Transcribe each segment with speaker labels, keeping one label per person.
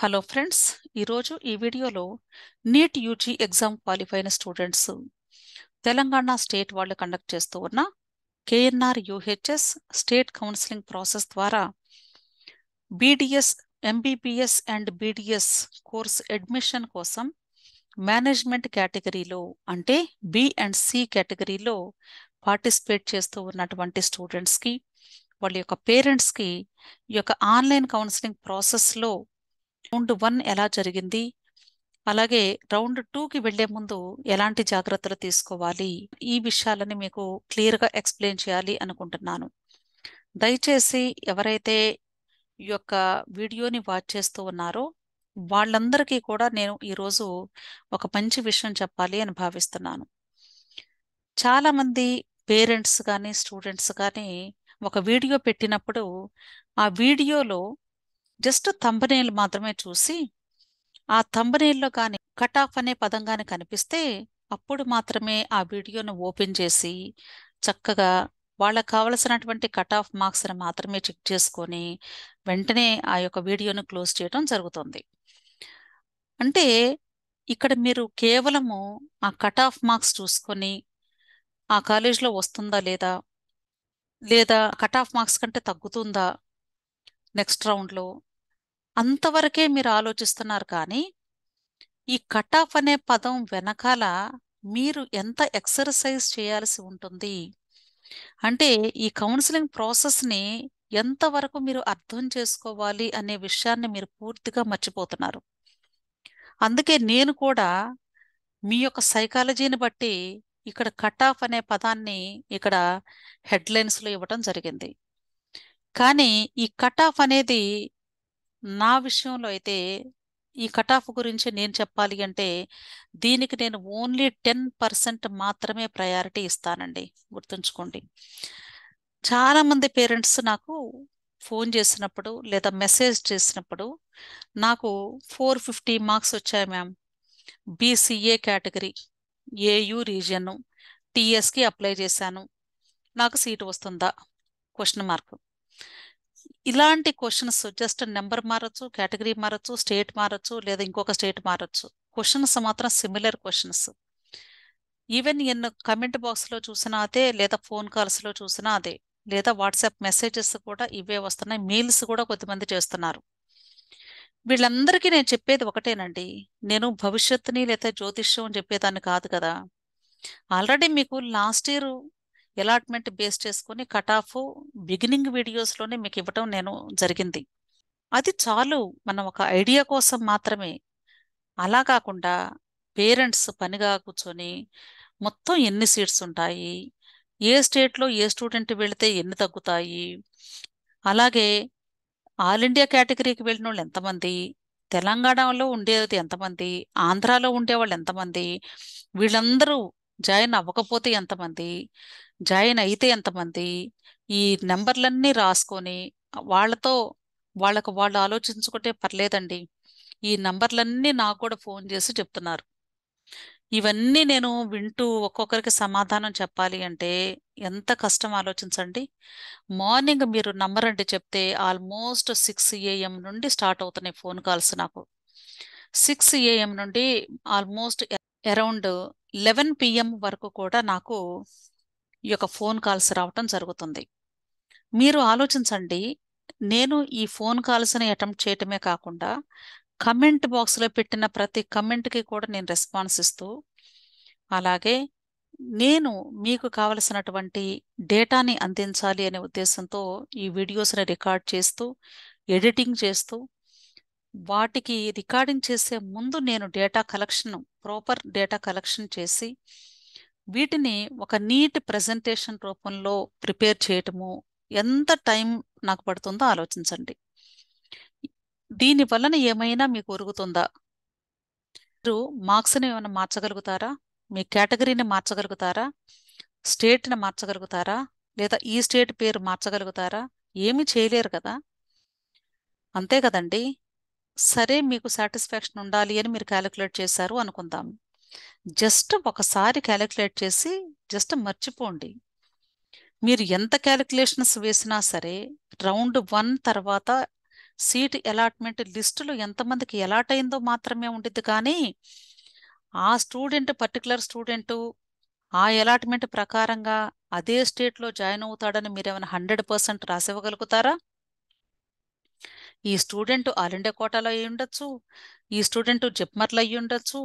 Speaker 1: hello friends ఈరోజు ఈ వీడియోలో నీట్ యూజీ ఎగ్జామ్ క్వాలిఫై అయిన స్టూడెంట్స్ తెలంగాణ స్టేట్ వాళ్ళు కండక్ట్ చేస్తూ ఉన్న KNR UHS state counselling process ద్వారా BDS MBBS and BDS course admission కోసం మేనేజ్మెంట్ కేటగిరీలో అంటే బి అండ్ సి కేటగిరీలో పార్టిసిపేట్ చేస్తూ ఉన్నటువంటి స్టూడెంట్స్కి వాళ్ళ యొక్క పేరెంట్స్కి ఈ యొక్క ఆన్లైన్ కౌన్సిలింగ్ ప్రాసెస్లో రౌండ్ వన్ ఎలా జరిగింది అలాగే రౌండ్ టూకి వెళ్లే ముందు ఎలాంటి జాగ్రత్తలు తీసుకోవాలి ఈ విషయాలని మీకు క్లియర్గా ఎక్స్ప్లెయిన్ చేయాలి అనుకుంటున్నాను దయచేసి ఎవరైతే ఈ యొక్క వీడియోని వాచ్ చేస్తూ ఉన్నారో వాళ్ళందరికీ కూడా నేను ఈరోజు ఒక మంచి విషయం చెప్పాలి అని భావిస్తున్నాను చాలామంది పేరెంట్స్ కానీ స్టూడెంట్స్ కానీ ఒక వీడియో పెట్టినప్పుడు ఆ వీడియోలో జస్ట్ తంబనేలు మాత్రమే చూసి ఆ తంబనేల్లో కానీ కట్ ఆఫ్ అనే పదం కానీ కనిపిస్తే అప్పుడు మాత్రమే ఆ వీడియోను ఓపెన్ చేసి చక్కగా వాళ్ళకు కావలసినటువంటి కట్ ఆఫ్ మార్క్స్ని మాత్రమే చెక్ చేసుకొని వెంటనే ఆ యొక్క వీడియోను క్లోజ్ చేయడం జరుగుతుంది అంటే ఇక్కడ మీరు కేవలము ఆ కట్ ఆఫ్ మార్క్స్ చూసుకొని ఆ కాలేజీలో వస్తుందా లేదా లేదా కట్ ఆఫ్ మార్క్స్ కంటే తగ్గుతుందా నెక్స్ట్ రౌండ్లో అంతవరకే మీరు ఆలోచిస్తున్నారు కానీ ఈ కట్ ఆఫ్ అనే పదం వెనకాల మీరు ఎంత ఎక్సర్సైజ్ చేయాల్సి ఉంటుంది అంటే ఈ కౌన్సిలింగ్ ప్రాసెస్ని ఎంతవరకు మీరు అర్థం చేసుకోవాలి అనే విషయాన్ని మీరు పూర్తిగా మర్చిపోతున్నారు అందుకే నేను కూడా మీ యొక్క సైకాలజీని బట్టి ఇక్కడ కట్ ఆఫ్ అనే పదాన్ని ఇక్కడ హెడ్లైన్స్లో ఇవ్వటం జరిగింది కానీ ఈ కట్ ఆఫ్ అనేది నా విషయంలో అయితే ఈ కట్ ఆఫ్ గురించి నేను చెప్పాలి అంటే దీనికి నేను ఓన్లీ టెన్ పర్సెంట్ మాత్రమే ప్రయారిటీ ఇస్తానండి గుర్తుంచుకోండి చాలామంది పేరెంట్స్ నాకు ఫోన్ చేసినప్పుడు లేదా మెసేజ్ చేసినప్పుడు నాకు ఫోర్ ఫిఫ్టీ మార్క్స్ వచ్చాయి ma'am BCA category AU region టీఎస్కి అప్లై చేశాను నాకు సీటు వస్తుందా క్వశ్చన్ మార్క్ ఇలాంటి క్వశ్చన్స్ జస్ట్ నెంబర్ మారచ్చు కేటగిరీ మారచ్చు స్టేట్ మారచ్చు లేదా ఇంకొక స్టేట్ మారచ్చు క్వశ్చన్స్ మాత్రం similar questions even in comment బాక్స్లో చూసినా అదే లేదా ఫోన్ కాల్స్లో చూసినా అదే లేదా వాట్సాప్ మెసేజెస్ కూడా ఇవే వస్తున్నాయి మెయిల్స్ కూడా కొద్దిమంది చేస్తున్నారు వీళ్ళందరికీ నేను చెప్పేది ఒకటేనండి నేను భవిష్యత్తుని లేదా జ్యోతిష్యం అని చెప్పేదాన్ని కాదు కదా ఆల్రెడీ మీకు లాస్ట్ ఇయర్ అలాట్మెంట్ బేస్ చేసుకుని కట్ ఆఫ్ బిగినింగ్ వీడియోస్లోనే మీకు ఇవ్వటం నేను జరిగింది అది చాలు మనం ఒక ఐడియా కోసం మాత్రమే అలా కాకుండా పేరెంట్స్ పనిగా కూర్చొని మొత్తం ఎన్ని సీట్స్ ఉంటాయి ఏ స్టేట్లో ఏ స్టూడెంట్ వెళితే ఎన్ని తగ్గుతాయి అలాగే ఆల్ ఇండియా కేటగిరీకి వెళ్ళిన వాళ్ళు ఎంతమంది తెలంగాణలో ఉండేది ఎంతమంది ఆంధ్రాలో ఉండేవాళ్ళు ఎంతమంది వీళ్ళందరూ జాయిన్ అవ్వకపోతే ఎంతమంది జాయిన్ అయితే ఎంతమంది ఈ నెంబర్లన్నీ రాసుకొని వాళ్ళతో వాళ్ళకు వాళ్ళు ఆలోచించుకుంటే పర్లేదండి ఈ నంబర్లన్నీ నాకు కూడా ఫోన్ చేసి చెప్తున్నారు ఇవన్నీ నేను వింటూ ఒక్కొక్కరికి సమాధానం చెప్పాలి అంటే ఎంత కష్టం ఆలోచించండి మార్నింగ్ మీరు నంబర్ అంటే చెప్తే ఆల్మోస్ట్ సిక్స్ ఏఎం నుండి స్టార్ట్ అవుతున్నాయి ఫోన్ కాల్స్ నాకు సిక్స్ ఏఎం నుండి ఆల్మోస్ట్ అరౌండ్ లెవెన్ పిఎం వరకు కూడా నాకు ఈ యొక్క ఫోన్ కాల్స్ రావటం జరుగుతుంది మీరు ఆలోచించండి నేను ఈ ఫోన్ కాల్స్ని అటెంప్ట్ చేయటమే కాకుండా కమెంట్ బాక్స్లో పెట్టిన ప్రతి కమెంట్కి కూడా నేను రెస్పాన్స్ ఇస్తూ అలాగే నేను మీకు కావలసినటువంటి డేటాని అందించాలి అనే ఉద్దేశంతో ఈ వీడియోస్ని రికార్డ్ చేస్తూ ఎడిటింగ్ చేస్తూ వాటికి రికార్డింగ్ చేసే ముందు నేను data collection proper data collection చేసి వీటిని ఒక నీట్ ప్రజెంటేషన్ రూపంలో ప్రిపేర్ చేయటము ఎంత టైం నాకు పడుతుందో ఆలోచించండి దీని వలన ఏమైనా మీకు ఒరుగుతుందా మీరు మార్క్స్ని ఏమైనా మార్చగలుగుతారా మీ కేటగిరీని మార్చగలుగుతారా స్టేట్ని మార్చగలుగుతారా లేదా ఈ స్టేట్ పేరు మార్చగలుగుతారా ఏమి చేయలేరు కదా అంతే కదండి సరే మీకు సాటిస్ఫాక్షన్ ఉండాలి అని మీరు క్యాలిక్యులేట్ చేశారు అనుకుందాం జస్ట్ ఒకసారి క్యాలిక్యులేట్ చేసి జస్ట్ మర్చిపోండి మీరు ఎంత క్యాలిక్యులేషన్స్ వేసినా సరే రౌండ్ వన్ తర్వాత సీట్ అలాట్మెంట్ లిస్టులో ఎంతమందికి ఎలాట్ అయిందో మాత్రమే ఉండిద్ది కానీ ఆ స్టూడెంట్ పర్టికులర్ స్టూడెంట్ ఆ అలాట్మెంట్ ప్రకారంగా అదే స్టేట్లో జాయిన్ అవుతాడని మీరు ఏమైనా హండ్రెడ్ పర్సెంట్ రాసివ్వగలుగుతారా ఈ స్టూడెంట్ ఆలిండే కోటాలో అయి ఉండొచ్చు ఈ స్టూడెంట్ జిప్మర్లు అయి ఉండొచ్చు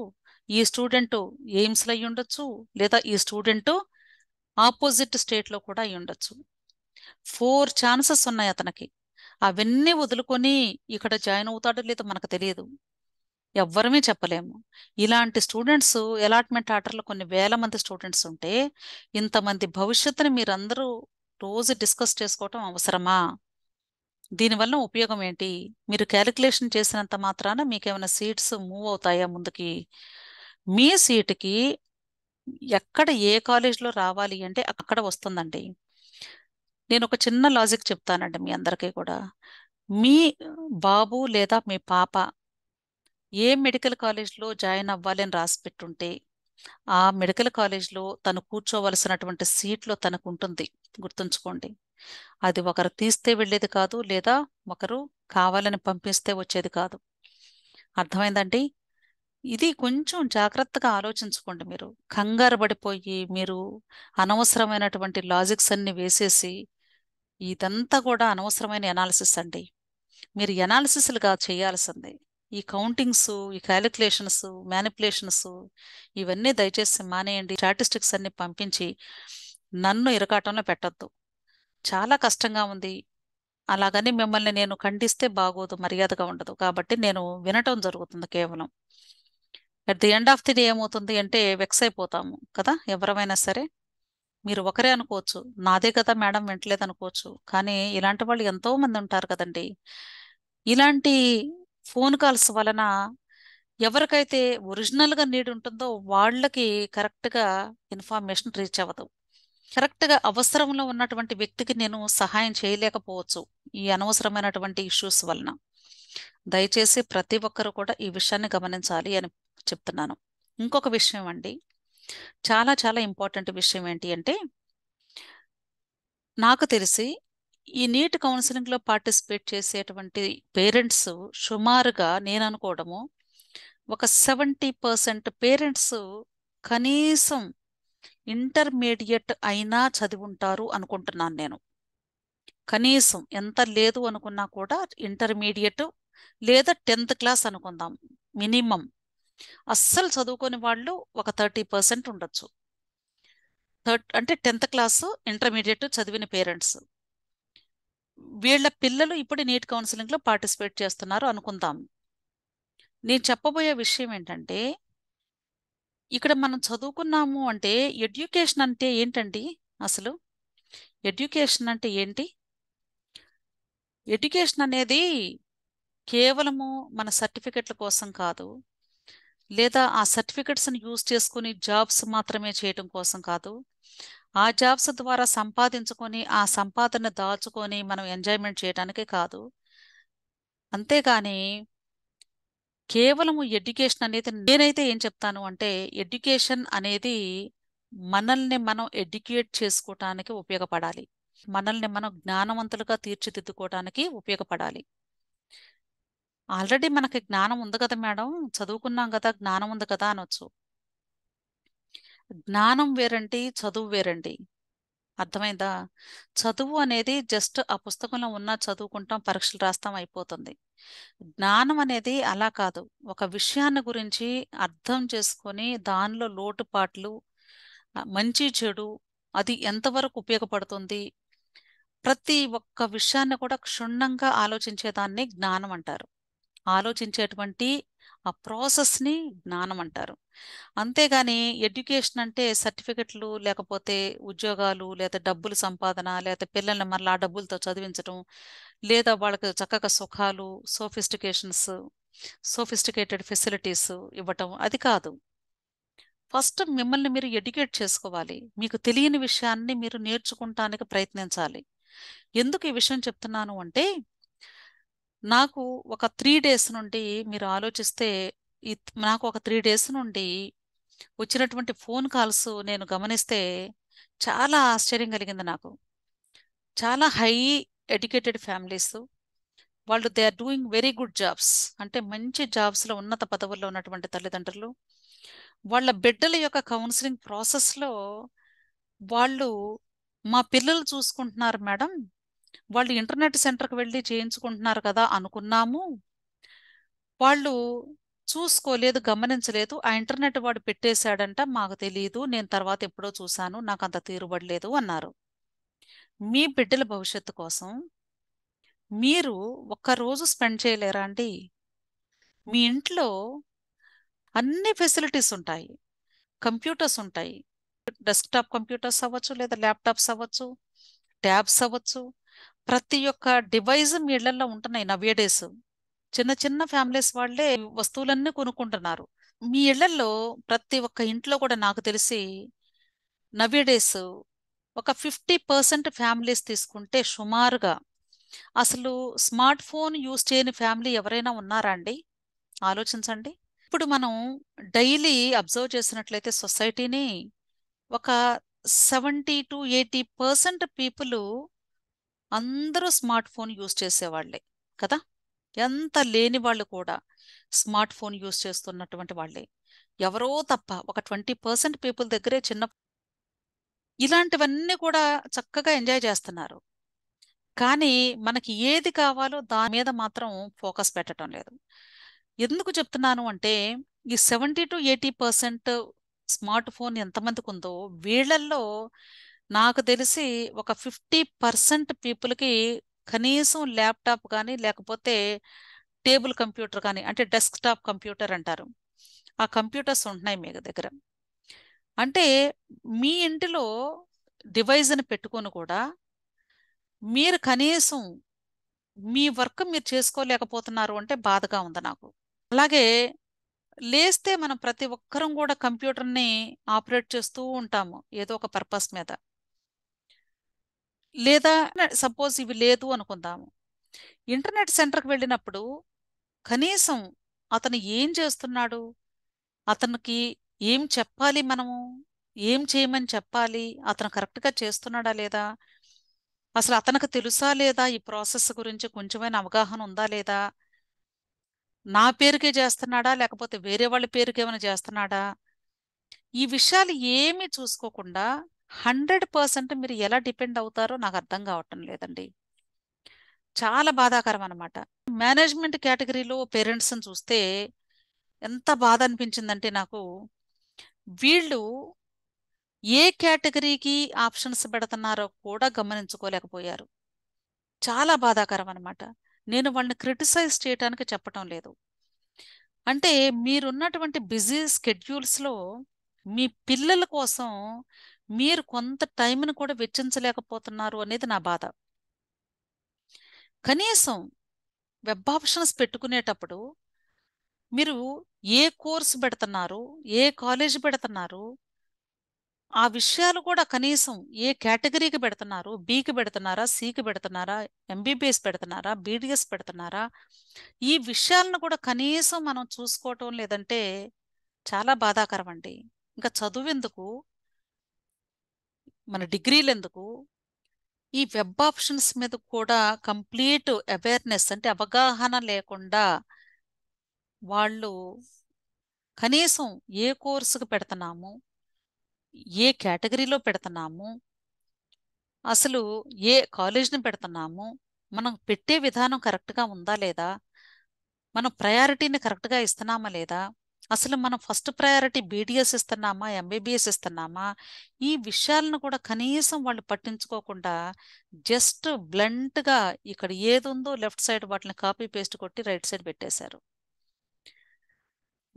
Speaker 1: ఈ స్టూడెంట్ ఎయిమ్స్లో అయి ఉండొచ్చు లేదా ఈ స్టూడెంట్ ఆపోజిట్ స్టేట్లో కూడా అయి ఉండొచ్చు ఫోర్ ఛాన్సెస్ ఉన్నాయి అతనికి అవన్నీ వదులుకొని ఇక్కడ జాయిన్ అవుతాడో లేదో మనకు తెలియదు ఎవ్వరమే చెప్పలేము ఇలాంటి స్టూడెంట్స్ అలాట్మెంట్ ఆర్డర్లో కొన్ని వేల మంది స్టూడెంట్స్ ఉంటే ఇంతమంది భవిష్యత్తుని మీరందరూ రోజు డిస్కస్ చేసుకోవటం అవసరమా దీనివల్ల ఉపయోగం ఏంటి మీరు క్యాలిక్యులేషన్ చేసినంత మాత్రాన మీకేమైనా సీట్స్ మూవ్ అవుతాయా ముందుకి మీ సీట్కి ఎక్కడ ఏ కాలేజ్లో రావాలి అంటే అక్కడ వస్తుందండి నేను ఒక చిన్న లాజిక్ చెప్తానండి మీ అందరికీ కూడా మీ బాబు లేదా మీ పాప ఏ మెడికల్ కాలేజ్లో జాయిన్ అవ్వాలి అని రాసి పెట్టుంటే ఆ మెడికల్ కాలేజ్లో తను కూర్చోవలసినటువంటి సీట్లో తనకు ఉంటుంది గుర్తుంచుకోండి అది ఒకరు తీస్తే వెళ్ళేది కాదు లేదా ఒకరు కావాలని పంపిస్తే వచ్చేది కాదు అర్థమైందండి ఇది కొంచెం జాగ్రత్తగా ఆలోచించుకోండి మీరు కంగారు పడిపోయి మీరు అనవసరమైనటువంటి లాజిక్స్ అన్ని వేసేసి ఇదంతా కూడా అనవసరమైన ఎనాలిసిస్ అండి మీరు ఎనాలిసిస్లుగా చేయాల్సిందే ఈ కౌంటింగ్స్ ఈ క్యాలిక్యులేషన్స్ మ్యానిపులేషన్స్ ఇవన్నీ దయచేసి మానేయండి స్టాటిస్టిక్స్ అన్ని పంపించి నన్ను ఇరకాటంలో పెట్టద్దు చాలా కష్టంగా ఉంది అలాగని మిమ్మల్ని నేను ఖండిస్తే బాగోదు మర్యాదగా ఉండదు కాబట్టి నేను వినటం జరుగుతుంది కేవలం at the end of the day ఏమవుతుంది అంటే వెక్స్ అయిపోతాము కదా ఎవరమైనా సరే మీరు ఒకరే అనుకోవచ్చు నాదే కదా మేడం వింటలేదు అనుకోవచ్చు కానీ ఇలాంటి వాళ్ళు ఎంతో మంది ఉంటారు కదండి ఇలాంటి ఫోన్ కాల్స్ వలన ఎవరికైతే ఒరిజినల్గా నీడ్ ఉంటుందో వాళ్ళకి కరెక్ట్గా ఇన్ఫర్మేషన్ రీచ్ అవ్వదు కరెక్ట్గా అవసరంలో ఉన్నటువంటి వ్యక్తికి నేను సహాయం చేయలేకపోవచ్చు ఈ అనవసరమైనటువంటి ఇష్యూస్ వలన దయచేసి ప్రతి ఒక్కరు కూడా ఈ విషయాన్ని గమనించాలి అని చెప్తున్నాను ఇంకొక విషయం అండి చాలా చాలా ఇంపార్టెంట్ విషయం ఏంటి అంటే నాకు తెలిసి ఈ నీట్ కౌన్సిలింగ్లో పార్టిసిపేట్ చేసేటువంటి పేరెంట్స్ సుమారుగా నేను అనుకోవడము ఒక సెవెంటీ పర్సెంట్ పేరెంట్స్ కనీసం ఇంటర్మీడియట్ అయినా చదివి ఉంటారు అనుకుంటున్నాను నేను కనీసం ఎంత లేదు అనుకున్నా కూడా ఇంటర్మీడియట్ లేదా టెన్త్ క్లాస్ అనుకుందాం మినిమం అస్సలు చదువుకొని వాళ్ళు ఒక థర్టీ పర్సెంట్ ఉండొచ్చు థర్డ్ అంటే టెన్త్ క్లాసు ఇంటర్మీడియట్ చదివిన పేరెంట్స్ వీళ్ళ పిల్లలు ఇప్పుడు నీట్ కౌన్సిలింగ్లో పార్టిసిపేట్ చేస్తున్నారు అనుకుందాం నేను చెప్పబోయే విషయం ఏంటంటే ఇక్కడ మనం చదువుకున్నాము అంటే ఎడ్యుకేషన్ అంటే ఏంటండి అసలు ఎడ్యుకేషన్ అంటే ఏంటి ఎడ్యుకేషన్ అనేది కేవలము మన సర్టిఫికెట్ల కోసం కాదు లేదా ఆ సర్టిఫికెట్స్ని యూజ్ చేసుకుని జాబ్స్ మాత్రమే చేయటం కోసం కాదు ఆ జాబ్స్ ద్వారా సంపాదించుకొని ఆ సంపాదన దాచుకొని మనం ఎంజాయ్మెంట్ చేయడానికి కాదు అంతేగాని కేవలము ఎడ్యుకేషన్ అనేది నేనైతే ఏం చెప్తాను అంటే ఎడ్యుకేషన్ అనేది మనల్ని మనం ఎడ్యుకేట్ చేసుకోవటానికి ఉపయోగపడాలి మనల్ని మనం జ్ఞానవంతులుగా తీర్చిదిద్దుకోవటానికి ఉపయోగపడాలి ఆల్రెడీ మనకి జ్ఞానం ఉంది కదా మేడం చదువుకున్నాం కదా జ్ఞానం ఉంది కదా అనొచ్చు జ్ఞానం వేరండి చదువు వేరండి అర్థమైందా చదువు అనేది జస్ట్ ఆ పుస్తకంలో ఉన్న చదువుకుంటాం పరీక్షలు రాస్తాం అయిపోతుంది జ్ఞానం అనేది అలా కాదు ఒక విషయాన్ని గురించి అర్థం చేసుకొని దానిలో లోటుపాట్లు మంచి చెడు అది ఎంతవరకు ఉపయోగపడుతుంది ప్రతి ఒక్క విషయాన్ని కూడా క్షుణ్ణంగా ఆలోచించేదాన్ని జ్ఞానం అంటారు ఆలోచించేటువంటి ఆ ప్రాసెస్ని జ్ఞానం అంటారు అంతేగాని ఎడ్యుకేషన్ అంటే సర్టిఫికెట్లు లేకపోతే ఉద్యోగాలు లేదా డబ్బులు సంపాదన లేదా పిల్లల్ని మరలా ఆ డబ్బులతో చదివించడం లేదా వాళ్ళకి చక్కగా సుఖాలు సోఫిస్టికేషన్స్ సోఫిస్టికేటెడ్ ఫెసిలిటీస్ ఇవ్వటం అది కాదు ఫస్ట్ మిమ్మల్ని మీరు ఎడ్యుకేట్ చేసుకోవాలి మీకు తెలియని విషయాన్ని మీరు నేర్చుకుంటానికి ప్రయత్నించాలి ఎందుకు ఈ విషయం చెప్తున్నాను అంటే నాకు ఒక త్రీ డేస్ నుండి మీరు ఆలోచిస్తే నాకు ఒక త్రీ డేస్ నుండి వచ్చినటువంటి ఫోన్ కాల్స్ నేను గమనిస్తే చాలా ఆశ్చర్యం కలిగింది నాకు చాలా హై ఎడ్యుకేటెడ్ ఫ్యామిలీస్ వాళ్ళు they are doing very good jobs అంటే మంచి జాబ్స్లో ఉన్నత పదవుల్లో ఉన్నటువంటి తల్లిదండ్రులు వాళ్ళ బిడ్డల యొక్క కౌన్సిలింగ్ ప్రాసెస్లో వాళ్ళు మా పిల్లలు చూసుకుంటున్నారు మేడం వాళ్ళు ఇంటర్నెట్ సెంటర్కి వెళ్ళి చేయించుకుంటున్నారు కదా అనుకున్నాము వాళ్ళు చూసుకోలేదు గమనించలేదు ఆ ఇంటర్నెట్ వాడు పెట్టేశాడంట మాకు తెలియదు నేను తర్వాత ఎప్పుడో చూశాను నాకు అంత తీరుబడలేదు అన్నారు మీ బిడ్డల భవిష్యత్తు కోసం మీరు ఒక్కరోజు స్పెండ్ చేయలేరా అండి మీ ఇంట్లో అన్ని ఫెసిలిటీస్ ఉంటాయి కంప్యూటర్స్ ఉంటాయి డెస్క్టాప్ కంప్యూటర్స్ అవ్వచ్చు లేదా ల్యాప్టాప్స్ అవ్వచ్చు ట్యాబ్స్ అవ్వచ్చు ప్రతి ఒక్క డివైజ్ మీ ఇళ్లలో ఉంటున్నాయి నవ్య డేస్ చిన్న చిన్న ఫ్యామిలీస్ వాళ్లే వస్తువులన్నీ కొనుక్కుంటున్నారు మీ ఇళ్లలో ప్రతి ఒక్క ఇంట్లో కూడా నాకు తెలిసి డేస్ ఒక ఫిఫ్టీ పర్సెంట్ ఫ్యామిలీస్ తీసుకుంటే సుమారుగా అసలు స్మార్ట్ ఫోన్ యూజ్ చేయని ఫ్యామిలీ ఎవరైనా ఉన్నారా అండి ఆలోచించండి ఇప్పుడు మనం డైలీ అబ్జర్వ్ చేసినట్లయితే సొసైటీని ఒక seventy to eighty percent people అందరూ స్మార్ట్ ఫోన్ యూజ్ చేసేవాళ్లే కదా ఎంత లేని వాళ్ళు కూడా స్మార్ట్ ఫోన్ యూజ్ చేస్తున్నటువంటి వాళ్ళే ఎవరో తప్ప ఒక ట్వంటీ పర్సెంట్ పీపుల్ దగ్గరే చిన్న ఇలాంటివన్నీ కూడా చక్కగా ఎంజాయ్ చేస్తున్నారు కానీ మనకి ఏది కావాలో దాని మీద మాత్రం ఫోకస్ పెట్టడం లేదు ఎందుకు చెప్తున్నాను అంటే ఈ seventy to eighty percent smart phone ఎంతమందికి ఉందో వీళ్ళల్లో నాకు తెలిసి ఒక ఫిఫ్టీ పర్సెంట్ పీపుల్కి కనీసం ల్యాప్టాప్ కానీ లేకపోతే టేబుల్ కంప్యూటర్ కానీ అంటే డెస్క్టాప్ కంప్యూటర్ అంటారు ఆ కంప్యూటర్స్ ఉంటున్నాయి మీ దగ్గర అంటే మీ ఇంటిలో డివైజ్ని పెట్టుకొని కూడా మీరు కనీసం మీ వర్క్ మీరు చేసుకోలేకపోతున్నారు అంటే బాధగా ఉంది నాకు అలాగే లేస్తే మనం ప్రతి ఒక్కరం కూడా కంప్యూటర్ని ఆపరేట్ చేస్తూ ఉంటాము ఏదో ఒక పర్పస్ మీద లేదా సపోజ్ ఇవి లేదు అనుకుందాము ఇంటర్నెట్ సెంటర్కి వెళ్ళినప్పుడు కనీసం అతను ఏం చేస్తున్నాడు అతనికి ఏం చెప్పాలి మనము ఏం చేయమని చెప్పాలి అతను కరెక్ట్గా చేస్తున్నాడా లేదా అసలు అతనికి తెలుసా లేదా ఈ ప్రాసెస్ గురించి కొంచెమైన అవగాహన ఉందా లేదా నా పేరుకే చేస్తున్నాడా లేకపోతే వేరే వాళ్ళ పేరుకేమైనా చేస్తున్నాడా ఈ విషయాలు ఏమీ చూసుకోకుండా హండ్రెడ్ పర్సెంట్ మీరు ఎలా డిపెండ్ అవుతారో నాకు అర్థం కావటం లేదండి చాలా బాధాకరం అనమాట మేనేజ్మెంట్ కేటగిరీలో పేరెంట్స్ని చూస్తే ఎంత బాధ అనిపించిందంటే నాకు వీళ్ళు ఏ కేటగిరీకి ఆప్షన్స్ పెడుతున్నారో కూడా గమనించుకోలేకపోయారు చాలా బాధాకరం అనమాట నేను వాళ్ళని క్రిటిసైజ్ చేయడానికి చెప్పటం లేదు అంటే మీరున్నటువంటి బిజీ స్కెడ్యూల్స్లో మీ పిల్లల కోసం మీరు కొంత టైంను కూడా వెచ్చించలేకపోతున్నారు అనేది నా బాధ కనీసం వెబ్ ఆప్షన్స్ పెట్టుకునేటప్పుడు మీరు ఏ కోర్సు పెడుతున్నారు ఏ కాలేజ్ పెడుతున్నారు ఆ విషయాలు కూడా కనీసం ఏ కేటగిరీకి పెడుతున్నారు బీకి పెడుతున్నారా సికి పెడుతున్నారా ఎంబీబీఎస్ పెడుతున్నారా బీడిఎస్ పెడుతున్నారా ఈ విషయాలను కూడా కనీసం మనం చూసుకోవటం లేదంటే చాలా బాధాకరం అండి ఇంకా చదువెందుకు మన డిగ్రీలు ఎందుకు ఈ వెబ్ ఆప్షన్స్ మీద కూడా కంప్లీట్ అవేర్నెస్ అంటే అవగాహన లేకుండా వాళ్ళు కనీసం ఏ కోర్సుకు పెడుతున్నాము ఏ కేటగిరీలో పెడుతున్నాము అసలు ఏ కాలేజ్ని పెడుతున్నాము మనం పెట్టే విధానం కరెక్ట్గా ఉందా లేదా మనం ప్రయారిటీని కరెక్ట్గా ఇస్తున్నామా లేదా అసలు మనం ఫస్ట్ ప్రయారిటీ బీడిఎస్ ఇస్తున్నామా ఎంబీబీఎస్ ఇస్తున్నామా ఈ విషయాలను కూడా కనీసం వాళ్ళు పట్టించుకోకుండా జస్ట్ బ్లంట్గా ఇక్కడ ఏది ఉందో లెఫ్ట్ సైడ్ వాటిని కాపీ పేస్ట్ కొట్టి రైట్ సైడ్ పెట్టేశారు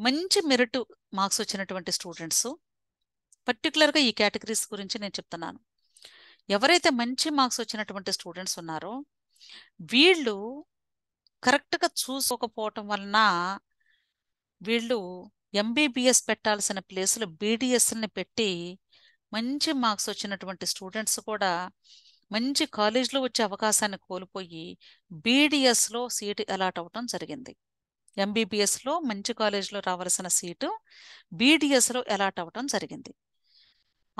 Speaker 1: మంచి మెరిట్ మార్క్స్ వచ్చినటువంటి స్టూడెంట్స్ పర్టికులర్గా ఈ కేటగిరీస్ గురించి నేను చెప్తున్నాను ఎవరైతే మంచి మార్క్స్ వచ్చినటువంటి స్టూడెంట్స్ ఉన్నారో వీళ్ళు కరెక్ట్గా చూసుకోకపోవటం వలన వీళ్ళు ఎంబీబీఎస్ పెట్టాల్సిన ప్లేసులు బీడిఎస్ని పెట్టి మంచి మార్క్స్ వచ్చినటువంటి స్టూడెంట్స్ కూడా మంచి కాలేజీలో వచ్చే అవకాశాన్ని కోల్పోయి బీడిఎస్లో సీటు అలాట్ అవ్వటం జరిగింది ఎంబీబీఎస్లో మంచి కాలేజీలో రావాల్సిన సీటు బీడిఎస్లో అలాట్ అవ్వటం జరిగింది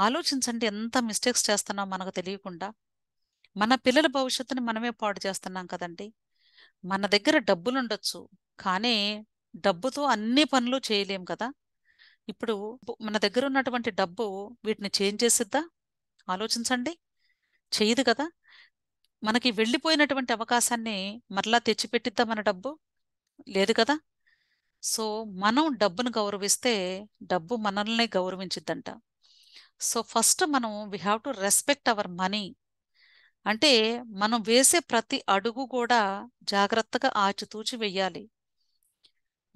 Speaker 1: ఆలోచించండి ఎంత మిస్టేక్స్ చేస్తున్నాం మనకు తెలియకుండా మన పిల్లల భవిష్యత్తుని మనమే పాడు చేస్తున్నాం కదండి మన దగ్గర డబ్బులు ఉండొచ్చు కానీ డబ్బుతో అన్ని పనులు చేయలేం కదా ఇప్పుడు మన దగ్గర ఉన్నటువంటి డబ్బు వీటిని చేంజ్ చేసిద్దా ఆలోచించండి చేయదు కదా మనకి వెళ్ళిపోయినటువంటి అవకాశాన్ని మరలా తెచ్చిపెట్టిద్దా మన డబ్బు లేదు కదా సో మనం డబ్బును గౌరవిస్తే డబ్బు మనల్ని గౌరవించిద్దంట సో ఫస్ట్ మనం we have to respect our money అంటే మనం వేసే ప్రతి అడుగు కూడా జాగ్రత్తగా ఆచితూచి వెయ్యాలి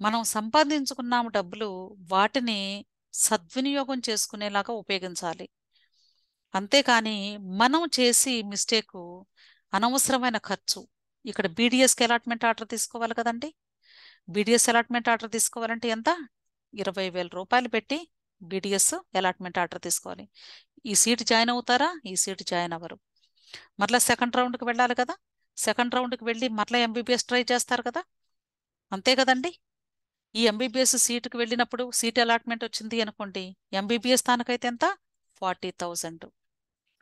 Speaker 1: మనం సంపాదించుకున్నాము డబ్బులు వాటిని సద్వినియోగం చేసుకునేలాగా ఉపయోగించాలి అంతేకాని మనం చేసి మిస్టేక్ అనవసరమైన ఖర్చు ఇక్కడ బీడిఎస్కి అలాట్మెంట్ ఆర్డర్ తీసుకోవాలి కదండి బీడిఎస్ అలాట్మెంట్ ఆర్డర్ తీసుకోవాలంటే ఎంత ఇరవై వేల రూపాయలు పెట్టి బీడిఎస్ అలాట్మెంట్ ఆర్డర్ తీసుకోవాలి ఈ సీట్ జాయిన్ అవుతారా ఈ సీట్ జాయిన్ అవ్వరు మరలా సెకండ్ రౌండ్కి వెళ్ళాలి కదా సెకండ్ రౌండ్కి వెళ్ళి మరలా ఎంబీబీఎస్ ట్రై చేస్తారు కదా అంతే కదండి ఈ ఎంబీబీఎస్ సీటుకు వెళ్ళినప్పుడు సీట్ అలాట్మెంట్ వచ్చింది అనుకోండి ఎంబీబీఎస్ స్థానకైతే ఎంత ఫార్టీ థౌజండ్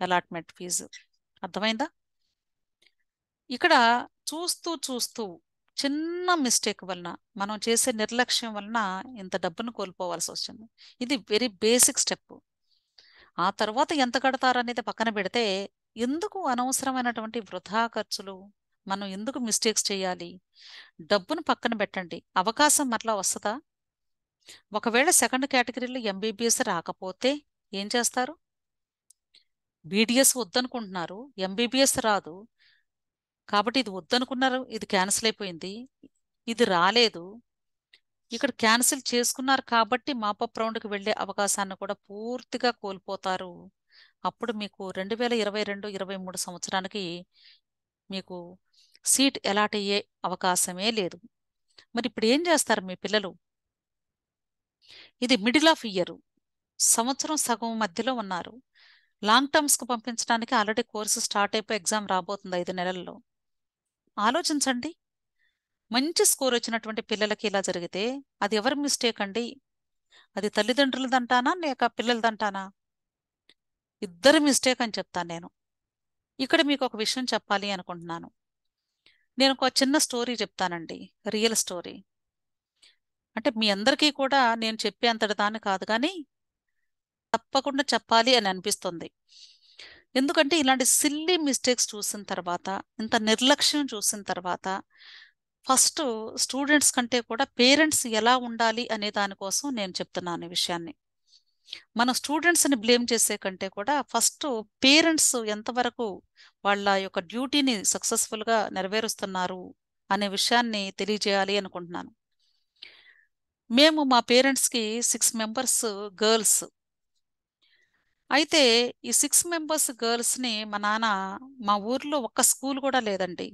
Speaker 1: అలాట్మెంట్ ఫీజు అర్థమైందా ఇక్కడ చూస్తూ చూస్తూ చిన్న మిస్టేక్ వలన మనం చేసే నిర్లక్ష్యం వలన ఇంత డబ్బును కోల్పోవాల్సి వచ్చింది ఇది వెరీ బేసిక్ స్టెప్ ఆ తర్వాత ఎంత కడతారనేది పక్కన పెడితే ఎందుకు అనవసరమైనటువంటి వృధా ఖర్చులు మనం ఎందుకు మిస్టేక్స్ చేయాలి డబ్బును పక్కన పెట్టండి అవకాశం మరలా వస్తుందా ఒకవేళ సెకండ్ కేటగిరీలో ఎంబీబీఎస్ రాకపోతే ఏం చేస్తారు బీడిఎస్ వద్దనుకుంటున్నారు ఎంబీబీఎస్ రాదు కాబట్టి ఇది వద్దనుకున్నారు ఇది క్యాన్సిల్ అయిపోయింది ఇది రాలేదు ఇక్కడ క్యాన్సిల్ చేసుకున్నారు కాబట్టి మాపప్ రౌండ్కి వెళ్ళే అవకాశాన్ని కూడా పూర్తిగా కోల్పోతారు అప్పుడు మీకు రెండు వేల ఇరవై రెండు ఇరవై మూడు సంవత్సరానికి మీకు సీట్ అలాట్ అయ్యే అవకాశమే లేదు మరి ఇప్పుడు ఏం చేస్తారు మీ పిల్లలు ఇది మిడిల్ ఆఫ్ ఇయర్ సంవత్సరం సగం మధ్యలో ఉన్నారు లాంగ్ టర్మ్స్కు పంపించడానికి ఆల్రెడీ కోర్సు స్టార్ట్ అయిపోయి ఎగ్జామ్ రాబోతుంది ఐదు నెలల్లో ఆలోచించండి మంచి స్కోర్ వచ్చినటువంటి పిల్లలకి ఇలా జరిగితే అది ఎవరి మిస్టేక్ అండి అది తల్లిదండ్రులదంటానా లేక పిల్లలదంటానా ఇద్దరి మిస్టేక్ అని చెప్తాను నేను ఇక్కడ మీకు ఒక విషయం చెప్పాలి అనుకుంటున్నాను నేను ఒక చిన్న స్టోరీ చెప్తానండి రియల్ స్టోరీ అంటే మీ అందరికీ కూడా నేను చెప్పే దాన్ని కాదు కానీ తప్పకుండా చెప్పాలి అని అనిపిస్తుంది ఎందుకంటే ఇలాంటి సిల్లీ మిస్టేక్స్ చూసిన తర్వాత ఇంత నిర్లక్ష్యం చూసిన తర్వాత ఫస్ట్ స్టూడెంట్స్ కంటే కూడా పేరెంట్స్ ఎలా ఉండాలి అనే దానికోసం నేను చెప్తున్నాను ఈ విషయాన్ని మన స్టూడెంట్స్ని బ్లేమ్ చేసే కంటే కూడా ఫస్ట్ పేరెంట్స్ ఎంతవరకు వాళ్ళ యొక్క డ్యూటీని సక్సెస్ఫుల్గా నెరవేరుస్తున్నారు అనే విషయాన్ని తెలియజేయాలి అనుకుంటున్నాను మేము మా పేరెంట్స్కి సిక్స్ మెంబర్స్ గర్ల్స్ అయితే ఈ సిక్స్ మెంబర్స్ గర్ల్స్ని మా నాన్న మా ఊర్లో ఒక్క స్కూల్ కూడా లేదండి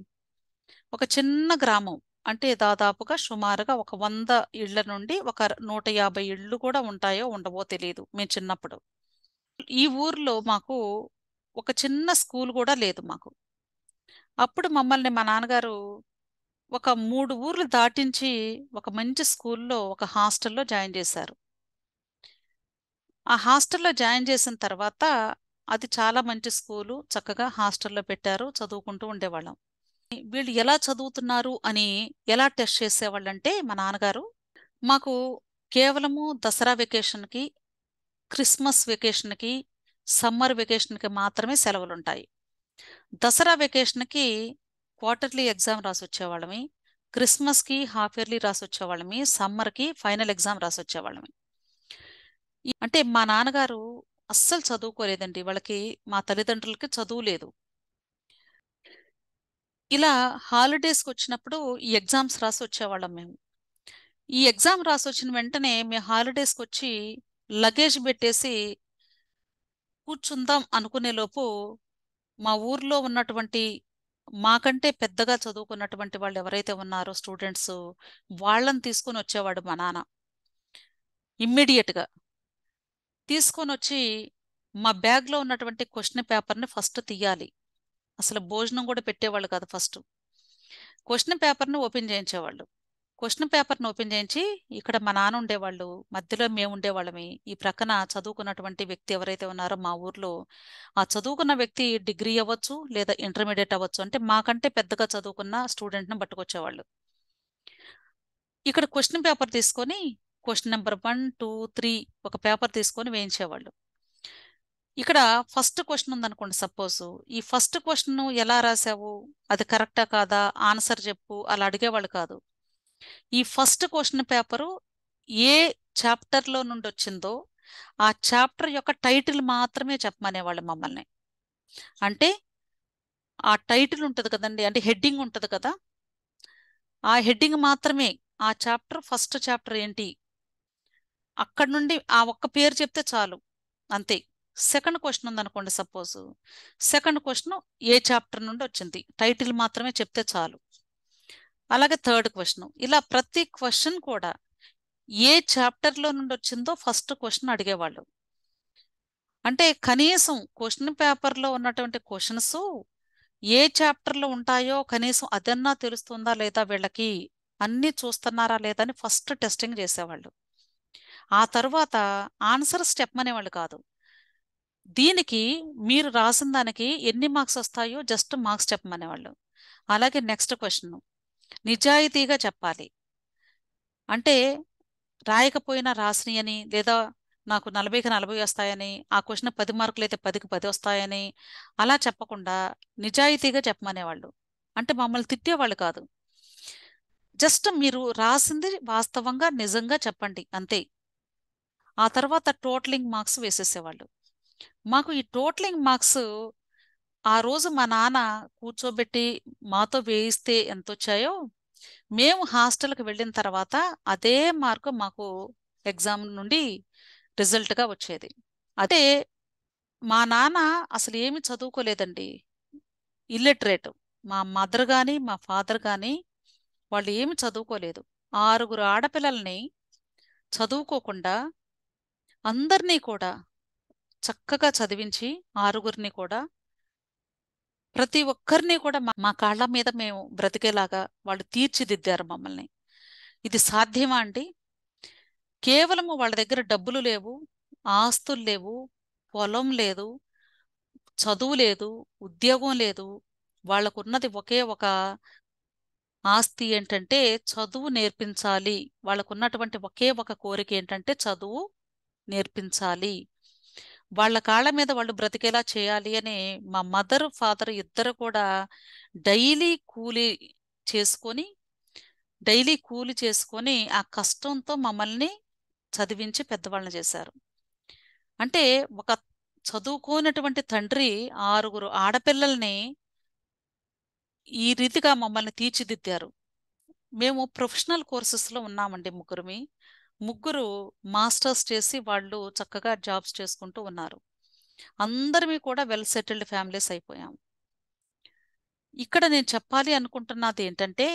Speaker 1: ఒక చిన్న గ్రామం అంటే దాదాపుగా సుమారుగా ఒక వంద ఇళ్ల నుండి ఒక నూట యాభై ఇళ్ళు కూడా ఉంటాయో ఉండవో తెలియదు మేము చిన్నప్పుడు ఈ ఊర్లో మాకు ఒక చిన్న స్కూల్ కూడా లేదు మాకు అప్పుడు మమ్మల్ని మా నాన్నగారు ఒక మూడు ఊర్లు దాటించి ఒక మంచి స్కూల్లో ఒక హాస్టల్లో జాయిన్ చేశారు ఆ హాస్టల్లో జాయిన్ చేసిన తర్వాత అది చాలా మంచి స్కూలు చక్కగా హాస్టల్లో పెట్టారు చదువుకుంటూ ఉండేవాళ్ళం వీళ్ళు ఎలా చదువుతున్నారు అని ఎలా టెస్ట్ చేసేవాళ్ళంటే మా నాన్నగారు మాకు కేవలము దసరా వెకేషన్కి క్రిస్మస్ వెకేషన్కి సమ్మర్ వెకేషన్కి మాత్రమే సెలవులు ఉంటాయి దసరా వెకేషన్కి క్వార్టర్లీ ఎగ్జామ్ రాసి వచ్చేవాళ్ళమి క్రిస్మస్కి హాఫ్ ఇయర్లీ రాసి వచ్చేవాళ్ళమి సమ్మర్కి ఫైనల్ ఎగ్జామ్ రాసి వచ్చేవాళ్ళమి అంటే మా నాన్నగారు అస్సలు చదువుకోలేదండి వాళ్ళకి మా తల్లిదండ్రులకి చదువు లేదు ఇలా హాలిడేస్కి వచ్చినప్పుడు ఈ ఎగ్జామ్స్ రాసి వచ్చేవాళ్ళం మేము ఈ ఎగ్జామ్ రాసి వచ్చిన వెంటనే మేము హాలిడేస్కి వచ్చి లగేజ్ పెట్టేసి కూర్చుందాం అనుకునేలోపు మా ఊర్లో ఉన్నటువంటి మాకంటే పెద్దగా చదువుకున్నటువంటి వాళ్ళు ఎవరైతే ఉన్నారో స్టూడెంట్స్ వాళ్ళని తీసుకొని వచ్చేవాడు మా నాన్న ఇమ్మీడియట్గా తీసుకొని వచ్చి మా బ్యాగ్లో ఉన్నటువంటి క్వశ్చన్ పేపర్ని ఫస్ట్ తీయాలి అసలు భోజనం కూడా పెట్టేవాళ్ళు కాదు ఫస్ట్ క్వశ్చన్ పేపర్ని ఓపెన్ చేయించేవాళ్ళు క్వశ్చన్ పేపర్ని ఓపెన్ చేయించి ఇక్కడ మా నాన్న ఉండేవాళ్ళు మధ్యలో మేము ఉండేవాళ్ళమే ఈ ప్రక్కన చదువుకున్నటువంటి వ్యక్తి ఎవరైతే ఉన్నారో మా ఊర్లో ఆ చదువుకున్న వ్యక్తి డిగ్రీ అవ్వచ్చు లేదా ఇంటర్మీడియట్ అవ్వచ్చు అంటే మాకంటే పెద్దగా చదువుకున్న స్టూడెంట్ని పట్టుకొచ్చేవాళ్ళు ఇక్కడ క్వశ్చన్ పేపర్ తీసుకొని question number one two three ఒక పేపర్ తీసుకొని వేయించేవాళ్ళు ఇక్కడ ఫస్ట్ క్వశ్చన్ ఉందనుకోండి సపోజ్ ఈ ఫస్ట్ క్వశ్చన్ ఎలా రాసావు అది కరెక్టా కాదా ఆన్సర్ చెప్పు అలా అడిగేవాళ్ళు కాదు ఈ ఫస్ట్ క్వశ్చన్ పేపరు ఏ చాప్టర్లో నుండి వచ్చిందో ఆ చాప్టర్ యొక్క టైటిల్ మాత్రమే చెప్పమనేవాళ్ళు మమ్మల్ని అంటే ఆ టైటిల్ ఉంటుంది కదండి అంటే హెడ్డింగ్ ఉంటుంది కదా ఆ హెడ్డింగ్ మాత్రమే ఆ చాప్టర్ ఫస్ట్ చాప్టర్ ఏంటి అక్కడ నుండి ఆ ఒక్క పేరు చెప్తే చాలు అంతే సెకండ్ క్వశ్చన్ ఉందనుకోండి సపోజ్ సెకండ్ క్వశ్చన్ ఏ చాప్టర్ నుండి వచ్చింది టైటిల్ మాత్రమే చెప్తే చాలు అలాగే థర్డ్ క్వశ్చన్ ఇలా ప్రతి క్వశ్చన్ కూడా ఏ చాప్టర్లో నుండి వచ్చిందో ఫస్ట్ క్వశ్చన్ అడిగేవాళ్ళు అంటే కనీసం క్వశ్చన్ పేపర్లో ఉన్నటువంటి క్వశ్చన్స్ ఏ చాప్టర్లో ఉంటాయో కనీసం అదన్నా తెలుస్తుందా లేదా వీళ్ళకి అన్నీ చూస్తున్నారా లేదా అని ఫస్ట్ టెస్టింగ్ చేసేవాళ్ళు ఆ తర్వాత ఆన్సర్ స్టెప్ అనేవాళ్ళు కాదు దీనికి మీరు రాసిన దానికి ఎన్ని మార్క్స్ వస్తాయో జస్ట్ మార్క్స్ చెప్పమనేవాళ్ళు అలాగే నెక్స్ట్ క్వశ్చన్ నిజాయితీగా చెప్పాలి అంటే రాయకపోయినా రాసినయని లేదా నాకు నలభైకి నలభై వస్తాయని ఆ క్వశ్చన్ పది మార్కులు అయితే పదికి పది వస్తాయని అలా చెప్పకుండా నిజాయితీగా చెప్పమనేవాళ్ళు అంటే మమ్మల్ని తిట్టేవాళ్ళు కాదు జస్ట్ మీరు రాసింది వాస్తవంగా నిజంగా చెప్పండి అంతే ఆ తర్వాత టోటలింగ్ మార్క్స్ వేసేసేవాళ్ళు మాకు ఈ టోటలింగ్ మార్క్స్ ఆ రోజు మా నాన్న కూర్చోబెట్టి మాతో వేయిస్తే ఎంత వచ్చాయో మేము హాస్టల్కి వెళ్ళిన తర్వాత అదే మార్కు మాకు ఎగ్జామ్ నుండి రిజల్ట్గా వచ్చేది అదే మా నాన్న అసలు ఏమి చదువుకోలేదండి ఇల్లిటరేట్ మా మదర్ కానీ మా ఫాదర్ కానీ వాళ్ళు ఏమి చదువుకోలేదు ఆరుగురు ఆడపిల్లల్ని చదువుకోకుండా అందరినీ కూడా చక్కగా చదివించి ఆరుగురిని కూడా ప్రతి ఒక్కరిని కూడా మా కాళ్ళ మీద మేము బ్రతికేలాగా వాళ్ళు తీర్చిదిద్దారు మమ్మల్ని ఇది సాధ్యమా అండి కేవలము వాళ్ళ దగ్గర డబ్బులు లేవు ఆస్తులు లేవు పొలం లేదు చదువు లేదు ఉద్యోగం లేదు వాళ్ళకున్నది ఒకే ఒక ఆస్తి ఏంటంటే చదువు నేర్పించాలి వాళ్ళకున్నటువంటి ఒకే ఒక కోరిక ఏంటంటే చదువు నేర్పించాలి వాళ్ళ కాళ్ళ మీద వాళ్ళు బ్రతికేలా చేయాలి అని మా మదర్ ఫాదర్ ఇద్దరు కూడా డైలీ కూలి చేసుకొని డైలీ కూలి చేసుకొని ఆ కష్టంతో మమ్మల్ని చదివించి పెద్దవాళ్ళని చేశారు అంటే ఒక చదువుకోనటువంటి తండ్రి ఆరుగురు ఆడపిల్లల్ని ఈ రీతిగా మమ్మల్ని తీర్చిదిద్దారు మేము ప్రొఫెషనల్ కోర్సెస్లో ఉన్నామండి ముగ్గురిమి ముగ్గురు మాస్టర్స్ చేసి వాళ్ళు చక్కగా జాబ్స్ చేసుకుంటూ ఉన్నారు అందరివి కూడా వెల్ సెటిల్డ్ ఫ్యామిలీస్ అయిపోయాం ఇక్కడ నేను చెప్పాలి అనుకుంటున్నది ఏంటంటే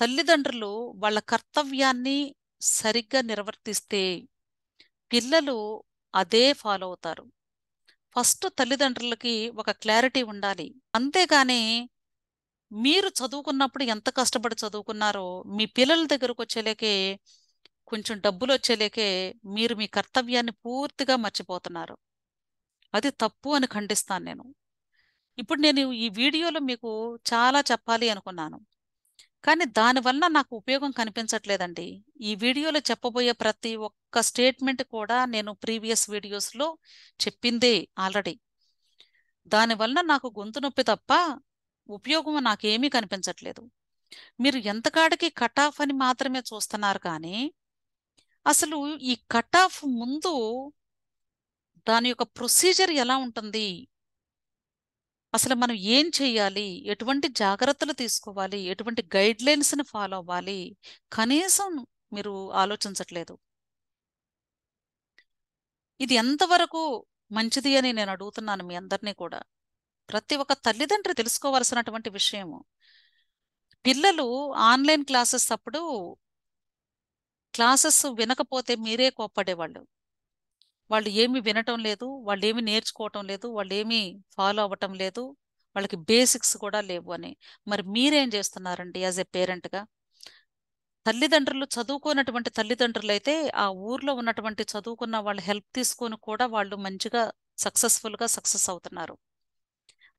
Speaker 1: తల్లిదండ్రులు వాళ్ళ కర్తవ్యాన్ని సరిగ్గా నిర్వర్తిస్తే పిల్లలు అదే ఫాలో అవుతారు ఫస్ట్ తల్లిదండ్రులకి ఒక క్లారిటీ ఉండాలి అంతేగాని మీరు చదువుకున్నప్పుడు ఎంత కష్టపడి చదువుకున్నారో మీ పిల్లల దగ్గరకు వచ్చేలేకే కొంచెం డబ్బులు వచ్చేలేకే మీరు మీ కర్తవ్యాన్ని పూర్తిగా మర్చిపోతున్నారు అది తప్పు అని ఖండిస్తాను నేను ఇప్పుడు నేను ఈ వీడియోలో మీకు చాలా చెప్పాలి అనుకున్నాను కానీ దానివల్ల నాకు ఉపయోగం కనిపించట్లేదండి ఈ వీడియోలో చెప్పబోయే ప్రతి ఒక్క స్టేట్మెంట్ కూడా నేను ప్రీవియస్ వీడియోస్లో చెప్పిందే ఆల్రెడీ దానివల్ల నాకు గొంతు నొప్పి తప్ప ఉపయోగం నాకేమీ కనిపించట్లేదు మీరు ఎంతకాడికి కట్ ఆఫ్ అని మాత్రమే చూస్తున్నారు కానీ అసలు ఈ కట్ ఆఫ్ ముందు దాని యొక్క ప్రొసీజర్ ఎలా ఉంటుంది అసలు మనం ఏం చేయాలి ఎటువంటి జాగ్రత్తలు తీసుకోవాలి ఎటువంటి గైడ్ లైన్స్ని ఫాలో అవ్వాలి కనీసం మీరు ఆలోచించట్లేదు ఇది ఎంతవరకు మంచిది అని నేను అడుగుతున్నాను మీ అందరినీ కూడా ప్రతి ఒక్క తల్లిదండ్రి తెలుసుకోవాల్సినటువంటి విషయము పిల్లలు ఆన్లైన్ క్లాసెస్ అప్పుడు క్లాసెస్ వినకపోతే మీరే కోప్పడేవాళ్ళు వాళ్ళు ఏమి వినటం లేదు వాళ్ళు ఏమి నేర్చుకోవటం లేదు వాళ్ళు ఏమి ఫాలో అవ్వటం లేదు వాళ్ళకి బేసిక్స్ కూడా లేవు అని మరి మీరేం చేస్తున్నారండి యాజ్ ఎ పేరెంట్గా తల్లిదండ్రులు చదువుకున్నటువంటి తల్లిదండ్రులు అయితే ఆ ఊర్లో ఉన్నటువంటి చదువుకున్న వాళ్ళ హెల్ప్ తీసుకొని కూడా వాళ్ళు మంచిగా సక్సెస్ఫుల్గా సక్సెస్ అవుతున్నారు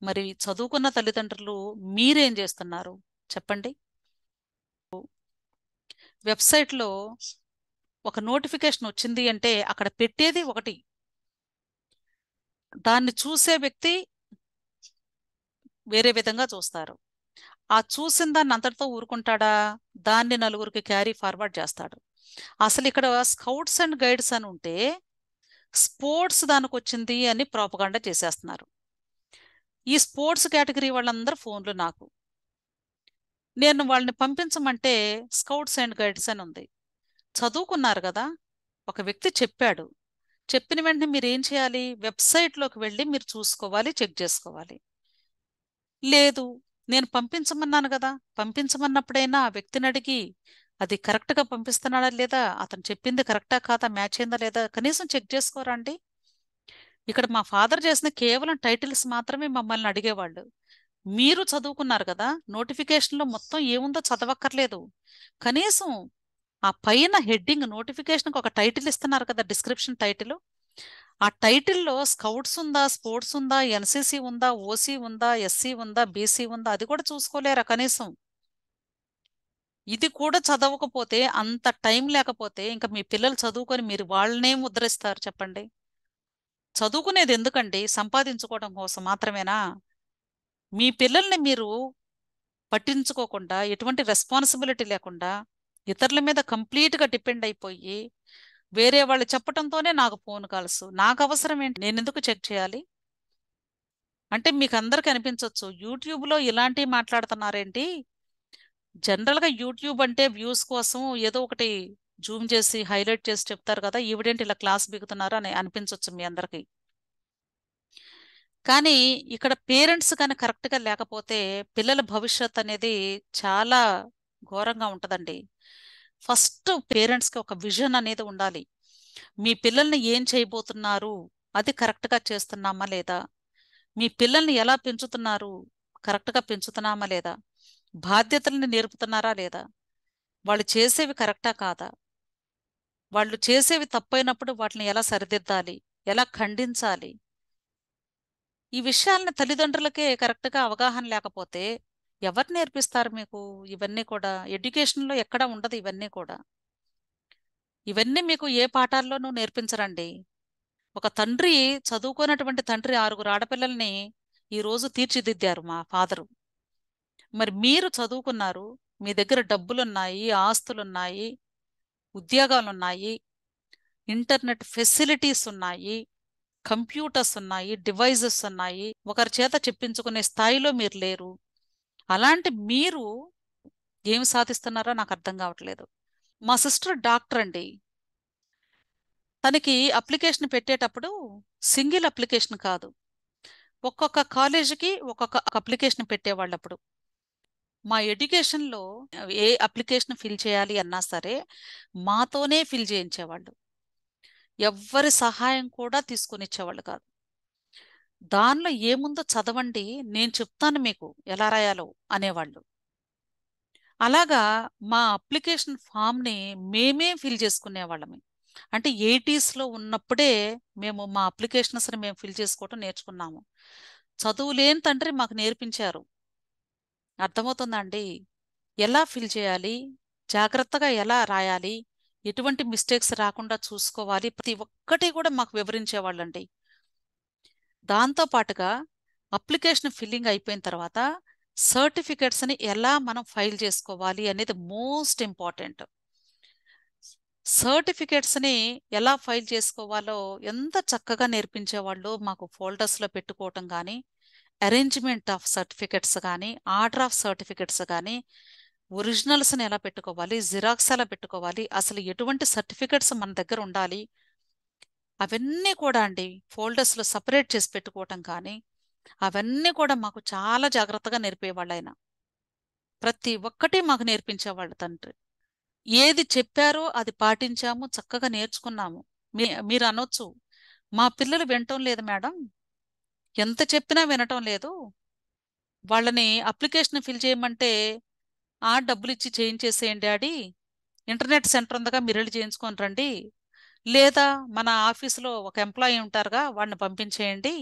Speaker 1: మరి చదువుకున్న తల్లిదండ్రులు మీరేం చేస్తున్నారు చెప్పండి వెబ్సైట్లో ఒక నోటిఫికేషన్ వచ్చింది అంటే అక్కడ పెట్టేది ఒకటి దాన్ని చూసే వ్యక్తి వేరే విధంగా చూస్తారు ఆ చూసిన దాన్ని అంతటితో ఊరుకుంటాడా దాన్ని నలుగురికి క్యారీ ఫార్వర్డ్ చేస్తాడు అసలు ఇక్కడ స్కౌట్స్ అండ్ గైడ్స్ అని ఉంటే స్పోర్ట్స్ దానికి వచ్చింది అని ప్రోపగాండ చేసేస్తున్నారు ఈ స్పోర్ట్స్ కేటగిరీ వాళ్ళందరూ ఫోన్లు నాకు నేను వాళ్ళని పంపించమంటే స్కౌట్స్ అండ్ గైడ్స్ అని ఉంది చదువుకున్నారు కదా ఒక వ్యక్తి చెప్పాడు చెప్పిన వెంటనే మీరు ఏం చేయాలి వెబ్సైట్లోకి వెళ్ళి మీరు చూసుకోవాలి చెక్ చేసుకోవాలి లేదు నేను పంపించమన్నాను కదా పంపించమన్నప్పుడైనా ఆ వ్యక్తిని అడిగి అది కరెక్ట్గా పంపిస్తున్నాడా లేదా అతను చెప్పింది కరెక్టా కాదా మ్యాచ్ అయిందా లేదా కనీసం చెక్ చేసుకోరా అండి ఇక్కడ మా ఫాదర్ చేసిన కేవలం టైటిల్స్ మాత్రమే మమ్మల్ని అడిగేవాళ్ళు మీరు చదువుకున్నారు కదా నోటిఫికేషన్లో మొత్తం ఏముందో చదవక్కర్లేదు కనీసం ఆ పైన హెడ్డింగ్ నోటిఫికేషన్కి ఒక టైటిల్ ఇస్తున్నారు కదా డిస్క్రిప్షన్ టైటిల్ ఆ టైటిల్లో స్కౌట్స్ ఉందా స్పోర్ట్స్ ఉందా ఎన్సీసీ ఉందా ఓసీ ఉందా ఎస్సీ ఉందా బీసీ ఉందా అది కూడా చూసుకోలేరా కనీసం ఇది కూడా చదవకపోతే అంత టైం లేకపోతే ఇంకా మీ పిల్లలు చదువుకొని మీరు వాళ్ళనే ముద్రిస్తారు చెప్పండి చదువుకునేది ఎందుకండి సంపాదించుకోవడం కోసం మాత్రమేనా మీ పిల్లల్ని మీరు పట్టించుకోకుండా ఎటువంటి రెస్పాన్సిబిలిటీ లేకుండా ఇతరుల మీద కంప్లీట్గా డిపెండ్ అయిపోయి వేరే వాళ్ళు చెప్పడంతోనే నాకు ఫోన్ కాల్స్ నాకు అవసరం ఏంటి నేను ఎందుకు చెక్ చేయాలి అంటే మీకు అందరికి అనిపించవచ్చు యూట్యూబ్లో ఇలాంటివి మాట్లాడుతున్నారేంటి జనరల్గా యూట్యూబ్ అంటే వ్యూస్ కోసం ఏదో ఒకటి జూమ్ చేసి హైలైట్ చేసి చెప్తారు కదా ఈవిడేంటి ఇలా క్లాస్ బిగుతున్నారు అని అనిపించవచ్చు మీ అందరికీ కానీ ఇక్కడ పేరెంట్స్ కానీ కరెక్ట్గా లేకపోతే పిల్లల భవిష్యత్ అనేది చాలా ఘోరంగా ఉంటుందండి ఫస్ట్ పేరెంట్స్కి ఒక విజన్ అనేది ఉండాలి మీ పిల్లల్ని ఏం చేయబోతున్నారు అది కరెక్ట్గా చేస్తున్నామా లేదా మీ పిల్లల్ని ఎలా పెంచుతున్నారు కరెక్ట్గా పెంచుతున్నామా లేదా బాధ్యతల్ని నేర్పుతున్నారా లేదా వాళ్ళు చేసేవి కరెక్టా కాదా వాళ్ళు చేసేవి తప్పైనప్పుడు వాటిని ఎలా సరిదిద్దాలి ఎలా ఖండించాలి ఈ విషయాలను తల్లిదండ్రులకే కరెక్ట్గా అవగాహన లేకపోతే ఎవరు నేర్పిస్తారు మీకు ఇవన్నీ కూడా ఎడ్యుకేషన్లో ఎక్కడ ఉండదు ఇవన్నీ కూడా ఇవన్నీ మీకు ఏ పాఠాల్లోనూ నేర్పించరండి ఒక తండ్రి చదువుకున్నటువంటి తండ్రి ఆరుగురు ఆడపిల్లల్ని ఈరోజు తీర్చిదిద్దారు మా ఫాదరు మరి మీరు చదువుకున్నారు మీ దగ్గర డబ్బులున్నాయి ఆస్తులున్నాయి ఉద్యోగాలున్నాయి ఇంటర్నెట్ ఫెసిలిటీస్ ఉన్నాయి కంప్యూటర్స్ ఉన్నాయి డివైజెస్ ఉన్నాయి ఒకరి చేత చెప్పించుకునే స్థాయిలో మీరు లేరు అలాంటి మీరు ఏమి సాధిస్తున్నారో నాకు అర్థం కావట్లేదు మా సిస్టర్ డాక్టర్ అండి తనకి అప్లికేషన్ పెట్టేటప్పుడు సింగిల్ అప్లికేషన్ కాదు ఒక్కొక్క కాలేజీకి ఒక్కొక్క అప్లికేషన్ పెట్టేవాళ్ళు అప్పుడు మా ఎడ్యుకేషన్లో ఏ అప్లికేషన్ ఫిల్ చేయాలి అన్నా సరే మాతోనే ఫిల్ చేయించేవాళ్ళు ఎవ్వరి సహాయం కూడా తీసుకునిచ్చేవాళ్ళు కాదు దానిలో ఏముందో చదవండి నేను చెప్తాను మీకు ఎలా రాయాలో అనేవాళ్ళు అలాగా మా అప్లికేషన్ ఫామ్ని మేమే ఫిల్ చేసుకునేవాళ్ళమి అంటే ఎయిటీస్లో ఉన్నప్పుడే మేము మా అప్లికేషన్స్ని మేము ఫిల్ చేసుకోవటం నేర్చుకున్నాము చదువు లేని తండ్రి మాకు నేర్పించారు అర్థమవుతుందండి ఎలా ఫిల్ చేయాలి జాగ్రత్తగా ఎలా రాయాలి ఎటువంటి మిస్టేక్స్ రాకుండా చూసుకోవాలి ప్రతి ఒక్కటి కూడా మాకు వివరించేవాళ్ళండి దాంతో పాటుగా అప్లికేషన్ ఫిల్లింగ్ అయిపోయిన తర్వాత సర్టిఫికెట్స్ని ఎలా మనం ఫైల్ చేసుకోవాలి అనేది మోస్ట్ ఇంపార్టెంట్ సర్టిఫికెట్స్ని ఎలా ఫైల్ చేసుకోవాలో ఎంత చక్కగా నేర్పించేవాళ్ళు మాకు ఫోల్డర్స్లో పెట్టుకోవటం కానీ అరేంజ్మెంట్ ఆఫ్ సర్టిఫికెట్స్ కానీ ఆర్డర్ ఆఫ్ సర్టిఫికెట్స్ కానీ ఒరిజినల్స్ని ఎలా పెట్టుకోవాలి జిరాక్స్ ఎలా పెట్టుకోవాలి అసలు ఎటువంటి సర్టిఫికెట్స్ మన దగ్గర ఉండాలి అవన్నీ కూడా అండి ఫోల్డర్స్లో సపరేట్ చేసి పెట్టుకోవటం కానీ అవన్నీ కూడా మాకు చాలా జాగ్రత్తగా నేర్పేవాళ్ళు ఆయన ప్రతి ఒక్కటి మాకు నేర్పించేవాళ్ళు తండ్రి ఏది చెప్పారో అది పాటించాము చక్కగా నేర్చుకున్నాము మీరు అనొచ్చు మా పిల్లలు వినటం లేదు మేడం ఎంత చెప్పినా వినటం లేదు వాళ్ళని అప్లికేషన్ ఫిల్ చేయమంటే ఆ డబ్బులు ఇచ్చి చేయించేసేయండి డాడీ ఇంటర్నెట్ సెంటర్ ఉందిగా మీరు వెళ్ళి చేయించుకొని రండి లేదా మన ఆఫీసులో ఒక ఎంప్లాయీ ఉంటారుగా వాడిని పంపించేయండి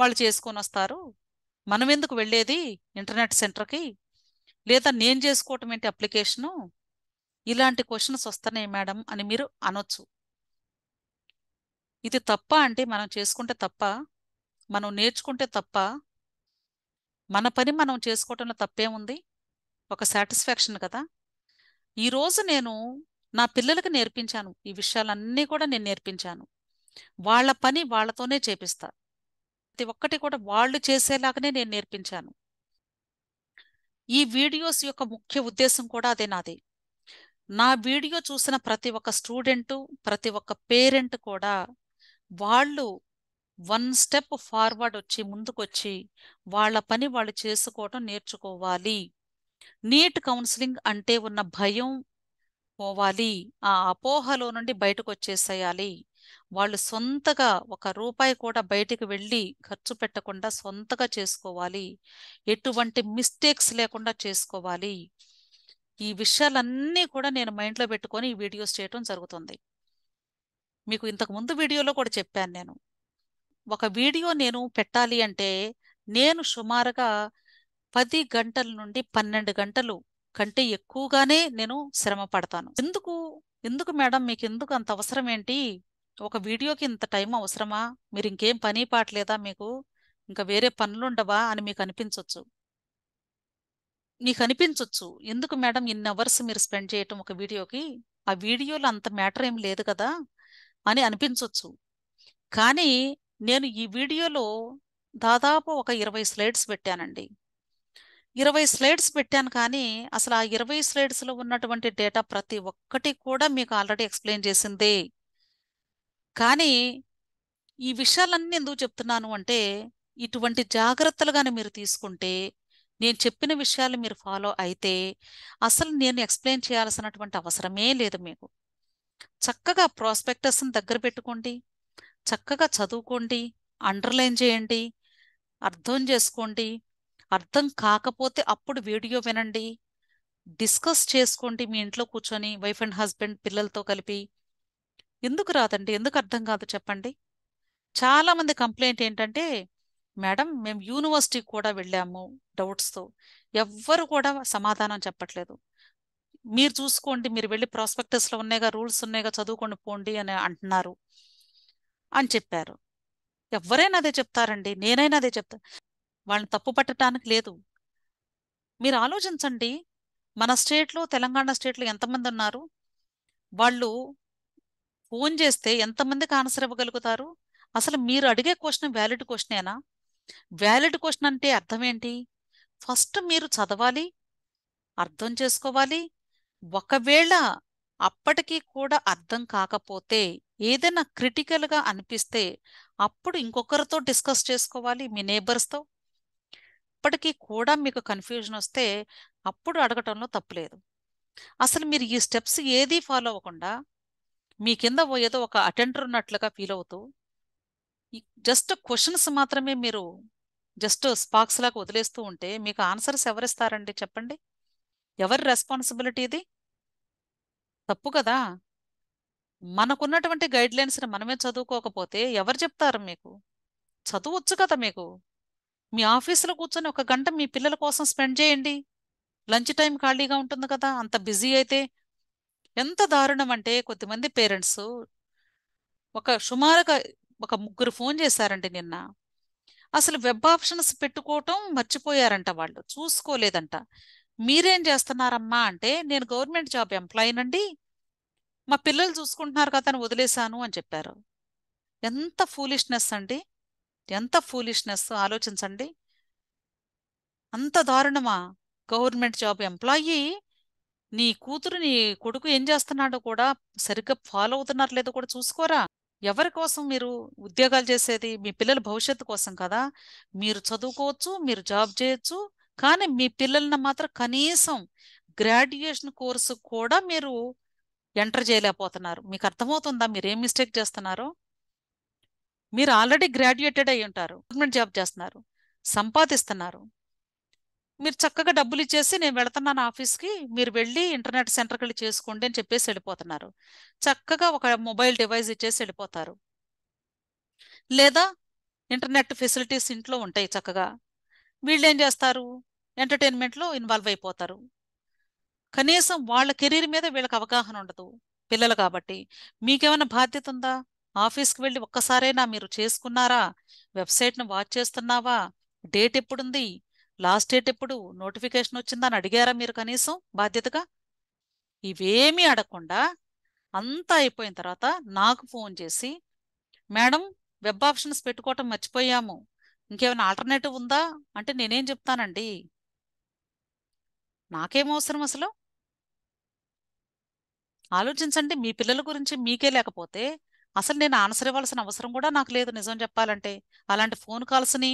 Speaker 1: వాళ్ళు చేసుకొని వస్తారు మనం ఎందుకు వెళ్ళేది ఇంటర్నెట్ సెంటర్కి లేదా నేను చేసుకోవటం ఏంటి అప్లికేషను ఇలాంటి క్వశ్చన్స్ వస్తున్నాయి మేడం అని మీరు అనొచ్చు ఇది తప్ప అంటే మనం చేసుకుంటే తప్ప మనం నేర్చుకుంటే తప్ప మన పని మనం చేసుకోవటంలో తప్పేముంది ఒక సాటిస్ఫాక్షన్ కదా ఈరోజు నేను నా పిల్లలకు నేర్పించాను ఈ విషయాలన్నీ కూడా నేను నేర్పించాను వాళ్ళ పని వాళ్ళతోనే చేపిస్తా ప్రతి ఒక్కటి కూడా వాళ్ళు చేసేలాగానే నేను నేర్పించాను ఈ వీడియోస్ యొక్క ముఖ్య ఉద్దేశం కూడా అదే నాది నా వీడియో చూసిన ప్రతి ఒక్క స్టూడెంటు ప్రతి ఒక్క పేరెంట్ కూడా వాళ్ళు వన్ స్టెప్ ఫార్వర్డ్ వచ్చి ముందుకొచ్చి వాళ్ళ పని వాళ్ళు చేసుకోవటం నేర్చుకోవాలి నీట్ కౌన్సిలింగ్ అంటే ఉన్న భయం పోవాలి ఆ అపోహలో నుండి బయటకు వచ్చేసేయాలి వాళ్ళు సొంతగా ఒక రూపాయి కూడా బయటికి వెళ్ళి ఖర్చు పెట్టకుండా సొంతగా చేసుకోవాలి ఎటువంటి మిస్టేక్స్ లేకుండా చేసుకోవాలి ఈ విషయాలన్నీ కూడా నేను మైండ్లో పెట్టుకొని ఈ వీడియోస్ చేయటం జరుగుతుంది మీకు ఇంతకు ముందు వీడియోలో కూడా చెప్పాను నేను ఒక వీడియో నేను పెట్టాలి అంటే నేను సుమారుగా పది గంటల నుండి పన్నెండు గంటలు కంటే ఎక్కువగానే నేను శ్రమ పడతాను ఎందుకు ఎందుకు మేడం మీకు ఎందుకు అంత అవసరం ఏంటి ఒక వీడియోకి ఇంత టైం అవసరమా మీరు ఇంకేం పని పాటలేదా మీకు ఇంకా వేరే పనులుండవా అని మీకు అనిపించవచ్చు మీకు అనిపించవచ్చు ఎందుకు మేడం ఇన్ని అవర్స్ మీరు స్పెండ్ చేయటం ఒక వీడియోకి ఆ వీడియోలో అంత మ్యాటర్ ఏం లేదు కదా అని అనిపించవచ్చు కానీ నేను ఈ వీడియోలో దాదాపు ఒక ఇరవై స్లైడ్స్ పెట్టానండి ఇరవై స్లైడ్స్ పెట్టాను కానీ అసలు ఆ ఇరవై స్లైడ్స్లో ఉన్నటువంటి డేటా ప్రతి ఒక్కటి కూడా మీకు ఆల్రెడీ ఎక్స్ప్లెయిన్ చేసింది కానీ ఈ విషయాలన్నీ ఎందుకు చెప్తున్నాను అంటే ఇటువంటి జాగ్రత్తలు కానీ మీరు తీసుకుంటే నేను చెప్పిన విషయాలు మీరు ఫాలో అయితే అసలు నేను ఎక్స్ప్లెయిన్ చేయాల్సినటువంటి అవసరమే లేదు మీకు చక్కగా ప్రాస్పెక్టస్ని దగ్గర పెట్టుకోండి చక్కగా చదువుకోండి అండర్లైన్ చేయండి అర్థం చేసుకోండి అర్థం కాకపోతే అప్పుడు వీడియో వినండి డిస్కస్ చేసుకోండి మీ ఇంట్లో కూర్చొని వైఫ్ అండ్ హస్బెండ్ పిల్లలతో కలిపి ఎందుకు రాదండి ఎందుకు అర్థం కాదు చెప్పండి చాలామంది కంప్లైంట్ ఏంటంటే మేడం మేము యూనివర్సిటీకి కూడా వెళ్ళాము డౌట్స్తో ఎవ్వరు కూడా సమాధానం చెప్పట్లేదు మీరు చూసుకోండి మీరు వెళ్ళి ప్రాస్పెక్టస్లో ఉన్నాయిగా రూల్స్ ఉన్నాయిగా చదువుకొని పోండి అని అంటున్నారు అని చెప్పారు ఎవరైనా అదే చెప్తారండి నేనైనా అదే చెప్తాను వాళ్ళని తప్పు పట్టడానికి లేదు మీరు ఆలోచించండి మన స్టేట్లో తెలంగాణ స్టేట్లో ఎంతమంది ఉన్నారు వాళ్ళు ఫోన్ చేస్తే ఎంతమందికి ఆన్సర్ ఇవ్వగలుగుతారు అసలు మీరు అడిగే క్వశ్చన్ వ్యాలిడ్ క్వశ్చనేనా వ్యాలిడ్ క్వశ్చన్ అంటే అర్థం ఏంటి ఫస్ట్ మీరు చదవాలి అర్థం చేసుకోవాలి ఒకవేళ అప్పటికీ కూడా అర్థం కాకపోతే ఏదైనా క్రిటికల్గా అనిపిస్తే అప్పుడు ఇంకొకరితో డిస్కస్ చేసుకోవాలి మీ నేబర్స్తో ఇప్పటికీ కూడా మీకు కన్ఫ్యూజన్ వస్తే అప్పుడు అడగటంలో తప్పులేదు అసలు మీరు ఈ స్టెప్స్ ఏదీ ఫాలో అవ్వకుండా మీ కింద ఏదో ఒక అటెండర్ ఉన్నట్లుగా ఫీల్ అవుతూ జస్ట్ క్వశ్చన్స్ మాత్రమే మీరు జస్ట్ స్పాక్స్ లాగా వదిలేస్తూ ఉంటే మీకు ఆన్సర్స్ ఎవరిస్తారండి చెప్పండి ఎవరి రెస్పాన్సిబిలిటీ ఇది తప్పు కదా మనకున్నటువంటి గైడ్లైన్స్ని మనమే చదువుకోకపోతే ఎవరు చెప్తారు మీకు చదువచ్చు కదా మీకు మీ ఆఫీసులో కూర్చొని ఒక గంట మీ పిల్లల కోసం స్పెండ్ చేయండి లంచ్ టైం ఖాళీగా ఉంటుంది కదా అంత బిజీ అయితే ఎంత దారుణం అంటే కొద్దిమంది పేరెంట్స్ ఒక సుమారుగా ఒక ముగ్గురు ఫోన్ చేశారండి నిన్న అసలు వెబ్ ఆప్షన్స్ పెట్టుకోవటం మర్చిపోయారంట వాళ్ళు చూసుకోలేదంట మీరేం చేస్తున్నారమ్మా అంటే నేను గవర్నమెంట్ జాబ్ ఎంప్లాయీనండి మా పిల్లలు చూసుకుంటున్నారు కదా అని వదిలేశాను అని చెప్పారు ఎంత ఫూలిష్నెస్ అండి ఎంత ఫూలిష్నెస్ ఆలోచించండి అంత దారుణమా గవర్నమెంట్ జాబ్ ఎంప్లాయీ నీ కూతురు నీ కొడుకు ఏం చేస్తున్నాడో కూడా సరిగ్గా ఫాలో అవుతున్నారు లేదో కూడా చూసుకోరా ఎవరి కోసం మీరు ఉద్యోగాలు చేసేది మీ పిల్లల భవిష్యత్తు కోసం కదా మీరు చదువుకోవచ్చు మీరు జాబ్ చేయొచ్చు కానీ మీ పిల్లల్ని మాత్రం కనీసం గ్రాడ్యుయేషన్ కోర్సు కూడా మీరు ఎంటర్ చేయలేకపోతున్నారు మీకు అర్థమవుతుందా మీరు ఏం మిస్టేక్ చేస్తున్నారో మీరు ఆల్రెడీ గ్రాడ్యుయేటెడ్ అయి ఉంటారు గవర్నమెంట్ జాబ్ చేస్తున్నారు సంపాదిస్తున్నారు మీరు చక్కగా డబ్బులు ఇచ్చేసి నేను వెళుతున్నాను ఆఫీస్కి మీరు వెళ్ళి ఇంటర్నెట్ సెంటర్కి వెళ్ళి చేసుకోండి అని చెప్పేసి వెళ్ళిపోతున్నారు చక్కగా ఒక మొబైల్ డివైస్ ఇచ్చేసి వెళ్ళిపోతారు లేదా ఇంటర్నెట్ ఫెసిలిటీస్ ఇంట్లో ఉంటాయి చక్కగా వీళ్ళు ఏం చేస్తారు ఎంటర్టైన్మెంట్లో ఇన్వాల్వ్ అయిపోతారు కనీసం వాళ్ళ కెరీర్ మీద వీళ్ళకి అవగాహన ఉండదు పిల్లలు కాబట్టి మీకేమైనా బాధ్యత ఉందా ఆఫీస్కి వెళ్ళి ఒక్కసారైనా మీరు చేసుకున్నారా వెబ్సైట్ను వాచ్ చేస్తున్నావా డేట్ ఎప్పుడుంది లాస్ట్ డేట్ ఎప్పుడు నోటిఫికేషన్ వచ్చిందని అడిగారా మీరు కనీసం బాధ్యతగా ఇవేమీ అడగకుండా అంతా అయిపోయిన తర్వాత నాకు ఫోన్ చేసి మేడం వెబ్ ఆప్షన్స్ పెట్టుకోవటం మర్చిపోయాము ఇంకేమైనా ఆల్టర్నేటివ్ ఉందా అంటే నేనేం చెప్తానండి నాకేం అవసరం అసలు ఆలోచించండి మీ పిల్లల గురించి మీకే లేకపోతే అసలు నేను ఆన్సర్ ఇవ్వాల్సిన అవసరం కూడా నాకు లేదు నిజం చెప్పాలంటే అలాంటి ఫోన్ కాల్స్ని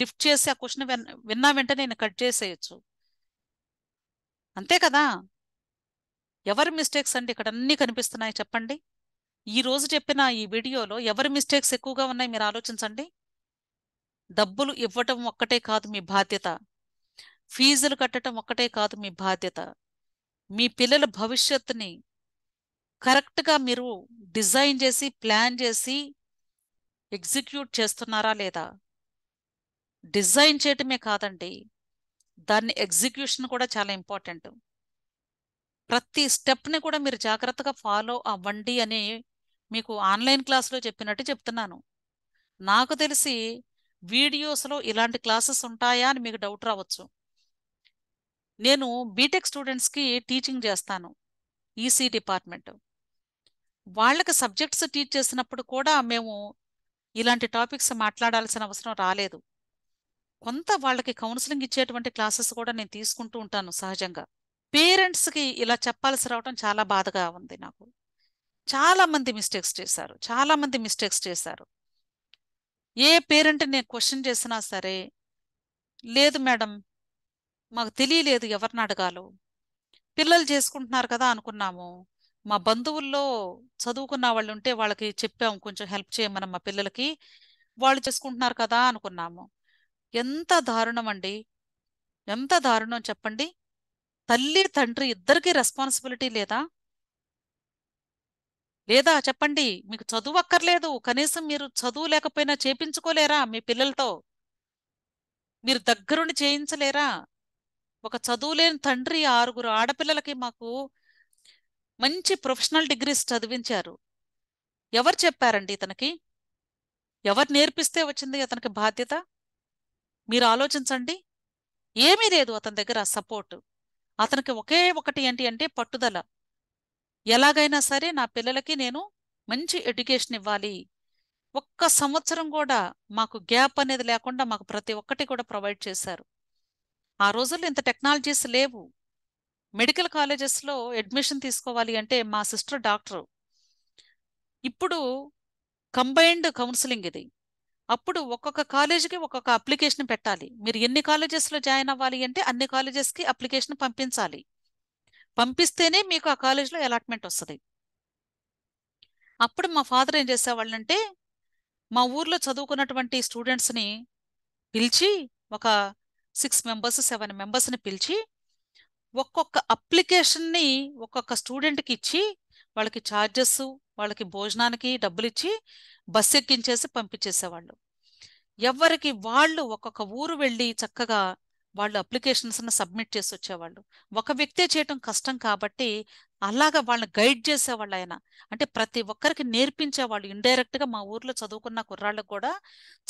Speaker 1: లిఫ్ట్ చేసి ఆ క్వశ్చన్ విన్నా వెంటనే నేను కట్ చేసేయచ్చు అంతే కదా ఎవరి మిస్టేక్స్ అండి ఇక్కడ అన్నీ కనిపిస్తున్నాయి చెప్పండి ఈ రోజు చెప్పిన ఈ వీడియోలో ఎవరి మిస్టేక్స్ ఎక్కువగా ఉన్నాయి మీరు ఆలోచించండి డబ్బులు ఇవ్వటం ఒక్కటే కాదు మీ బాధ్యత ఫీజులు కట్టడం ఒక్కటే కాదు మీ బాధ్యత మీ పిల్లల భవిష్యత్తుని కరెక్ట్గా మీరు డిజైన్ చేసి ప్లాన్ చేసి ఎగ్జిక్యూట్ చేస్తున్నారా లేదా డిజైన్ చేయటమే కాదండి దాన్ని ఎగ్జిక్యూషన్ కూడా చాలా ఇంపార్టెంట్ ప్రతి స్టెప్ని కూడా మీరు జాగ్రత్తగా ఫాలో అవ్వండి అని మీకు ఆన్లైన్ క్లాస్లో చెప్పినట్టు చెప్తున్నాను నాకు తెలిసి వీడియోస్లో ఇలాంటి క్లాసెస్ ఉంటాయా అని మీకు డౌట్ రావచ్చు నేను బీటెక్ స్టూడెంట్స్కి టీచింగ్ చేస్తాను ఈసీ డిపార్ట్మెంట్ వాళ్ళకి సబ్జెక్ట్స్ టీచ్ చేసినప్పుడు కూడా మేము ఇలాంటి టాపిక్స్ మాట్లాడాల్సిన అవసరం రాలేదు కొంత వాళ్ళకి కౌన్సిలింగ్ ఇచ్చేటువంటి క్లాసెస్ కూడా నేను తీసుకుంటూ ఉంటాను సహజంగా పేరెంట్స్కి ఇలా చెప్పాల్సి రావడం చాలా బాధగా ఉంది నాకు చాలామంది మిస్టేక్స్ చేశారు చాలామంది మిస్టేక్స్ చేశారు ఏ పేరెంట్ నేను క్వశ్చన్ చేసినా సరే లేదు మేడం మాకు తెలియలేదు ఎవరిని అడగాలో పిల్లలు చేసుకుంటున్నారు కదా అనుకున్నాము మా బంధువుల్లో చదువుకున్న వాళ్ళు ఉంటే వాళ్ళకి చెప్పాము కొంచెం హెల్ప్ చేయమని మా పిల్లలకి వాళ్ళు చేసుకుంటున్నారు కదా అనుకున్నాము ఎంత దారుణం అండి ఎంత దారుణం చెప్పండి తల్లి తండ్రి ఇద్దరికీ రెస్పాన్సిబిలిటీ లేదా లేదా చెప్పండి మీకు చదువు అక్కర్లేదు కనీసం మీరు చదువు లేకపోయినా చేపించుకోలేరా మీ పిల్లలతో మీరు దగ్గరుండి చేయించలేరా ఒక చదువులేని తండ్రి ఆరుగురు ఆడపిల్లలకి మాకు మంచి ప్రొఫెషనల్ డిగ్రీస్ చదివించారు ఎవరు చెప్పారండి ఇతనికి ఎవరు నేర్పిస్తే వచ్చింది అతనికి బాధ్యత మీరు ఆలోచించండి ఏమీ లేదు అతని దగ్గర సపోర్ట్ అతనికి ఒకే ఒకటి ఏంటి అంటే పట్టుదల ఎలాగైనా సరే నా పిల్లలకి నేను మంచి ఎడ్యుకేషన్ ఇవ్వాలి ఒక్క సంవత్సరం కూడా మాకు గ్యాప్ అనేది లేకుండా మాకు ప్రతి ఒక్కటి కూడా ప్రొవైడ్ చేశారు ఆ రోజుల్లో ఇంత టెక్నాలజీస్ లేవు మెడికల్ కాలేజెస్లో అడ్మిషన్ తీసుకోవాలి అంటే మా సిస్టర్ డాక్టరు ఇప్పుడు కంబైన్డ్ కౌన్సిలింగ్ ఇది అప్పుడు ఒక్కొక్క కాలేజీకి ఒక్కొక్క అప్లికేషన్ పెట్టాలి మీరు ఎన్ని కాలేజెస్లో జాయిన్ అవ్వాలి అంటే అన్ని కాలేజెస్కి అప్లికేషన్ పంపించాలి పంపిస్తేనే మీకు ఆ కాలేజీలో అలాట్మెంట్ వస్తుంది అప్పుడు మా ఫాదర్ ఏం చేసేవాళ్ళంటే మా ఊర్లో చదువుకున్నటువంటి స్టూడెంట్స్ని పిలిచి ఒక సిక్స్ మెంబర్స్ సెవెన్ మెంబర్స్ని పిలిచి ఒక్కొక్క అప్లికేషన్ని ఒక్కొక్క స్టూడెంట్కి ఇచ్చి వాళ్ళకి ఛార్జెస్ వాళ్ళకి భోజనానికి డబ్బులు ఇచ్చి బస్ ఎక్కించేసి పంపించేసేవాళ్ళు ఎవరికి వాళ్ళు ఒక్కొక్క ఊరు వెళ్ళి చక్కగా వాళ్ళు అప్లికేషన్స్ని సబ్మిట్ చేసి వచ్చేవాళ్ళు ఒక వ్యక్తే చేయటం కష్టం కాబట్టి అలాగా వాళ్ళని గైడ్ చేసేవాళ్ళు ఆయన అంటే ప్రతి ఒక్కరికి నేర్పించేవాళ్ళు ఇండైరెక్ట్గా మా ఊర్లో చదువుకున్న కుర్రాళ్ళకు కూడా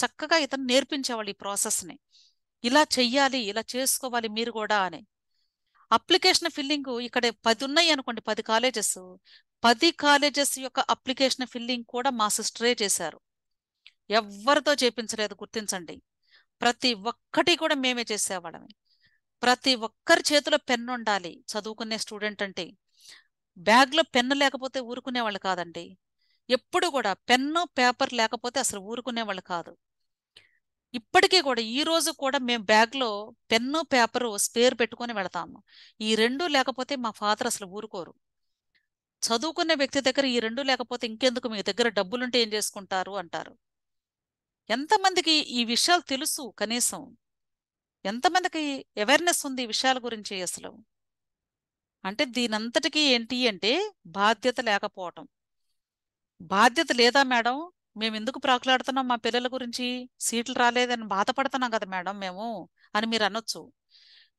Speaker 1: చక్కగా ఇతను నేర్పించేవాళ్ళు ఈ ప్రాసెస్ని ఇలా చెయ్యాలి ఇలా చేసుకోవాలి మీరు కూడా అని అప్లికేషన్ ఫిల్లింగ్ ఇక్కడ పది ఉన్నాయి అనుకోండి పది కాలేజెస్ పది కాలేజెస్ యొక్క అప్లికేషన్ ఫిల్లింగ్ కూడా మా సిస్టరే చేశారు ఎవరితో చేపించలేదు గుర్తించండి ప్రతి ఒక్కటి కూడా మేమే చేసేవాళ్ళం ప్రతి ఒక్కరి చేతిలో పెన్ ఉండాలి చదువుకునే స్టూడెంట్ అంటే బ్యాగ్లో పెన్ను లేకపోతే ఊరుకునే వాళ్ళు కాదండి ఎప్పుడు కూడా పెన్ను పేపర్ లేకపోతే అసలు ఊరుకునే వాళ్ళు కాదు ఇప్పటికీ కూడా ఈ రోజు కూడా మేము బ్యాగ్లో పెన్ను పేపరు స్పేర్ పెట్టుకొని వెళతాము ఈ రెండు లేకపోతే మా ఫాదర్ అసలు ఊరుకోరు చదువుకునే వ్యక్తి దగ్గర ఈ రెండు లేకపోతే ఇంకెందుకు మీ దగ్గర డబ్బులుంటే ఏం చేసుకుంటారు అంటారు ఎంతమందికి ఈ విషయాలు తెలుసు కనీసం ఎంతమందికి అవేర్నెస్ ఉంది ఈ విషయాల గురించి అసలు అంటే దీనంతటికీ ఏంటి అంటే బాధ్యత లేకపోవటం బాధ్యత లేదా మేడం మేము ఎందుకు ప్రాకులాడుతున్నాం మా పిల్లల గురించి సీట్లు రాలేదని బాధపడుతున్నాం కదా మేడం మేము అని మీరు అనొచ్చు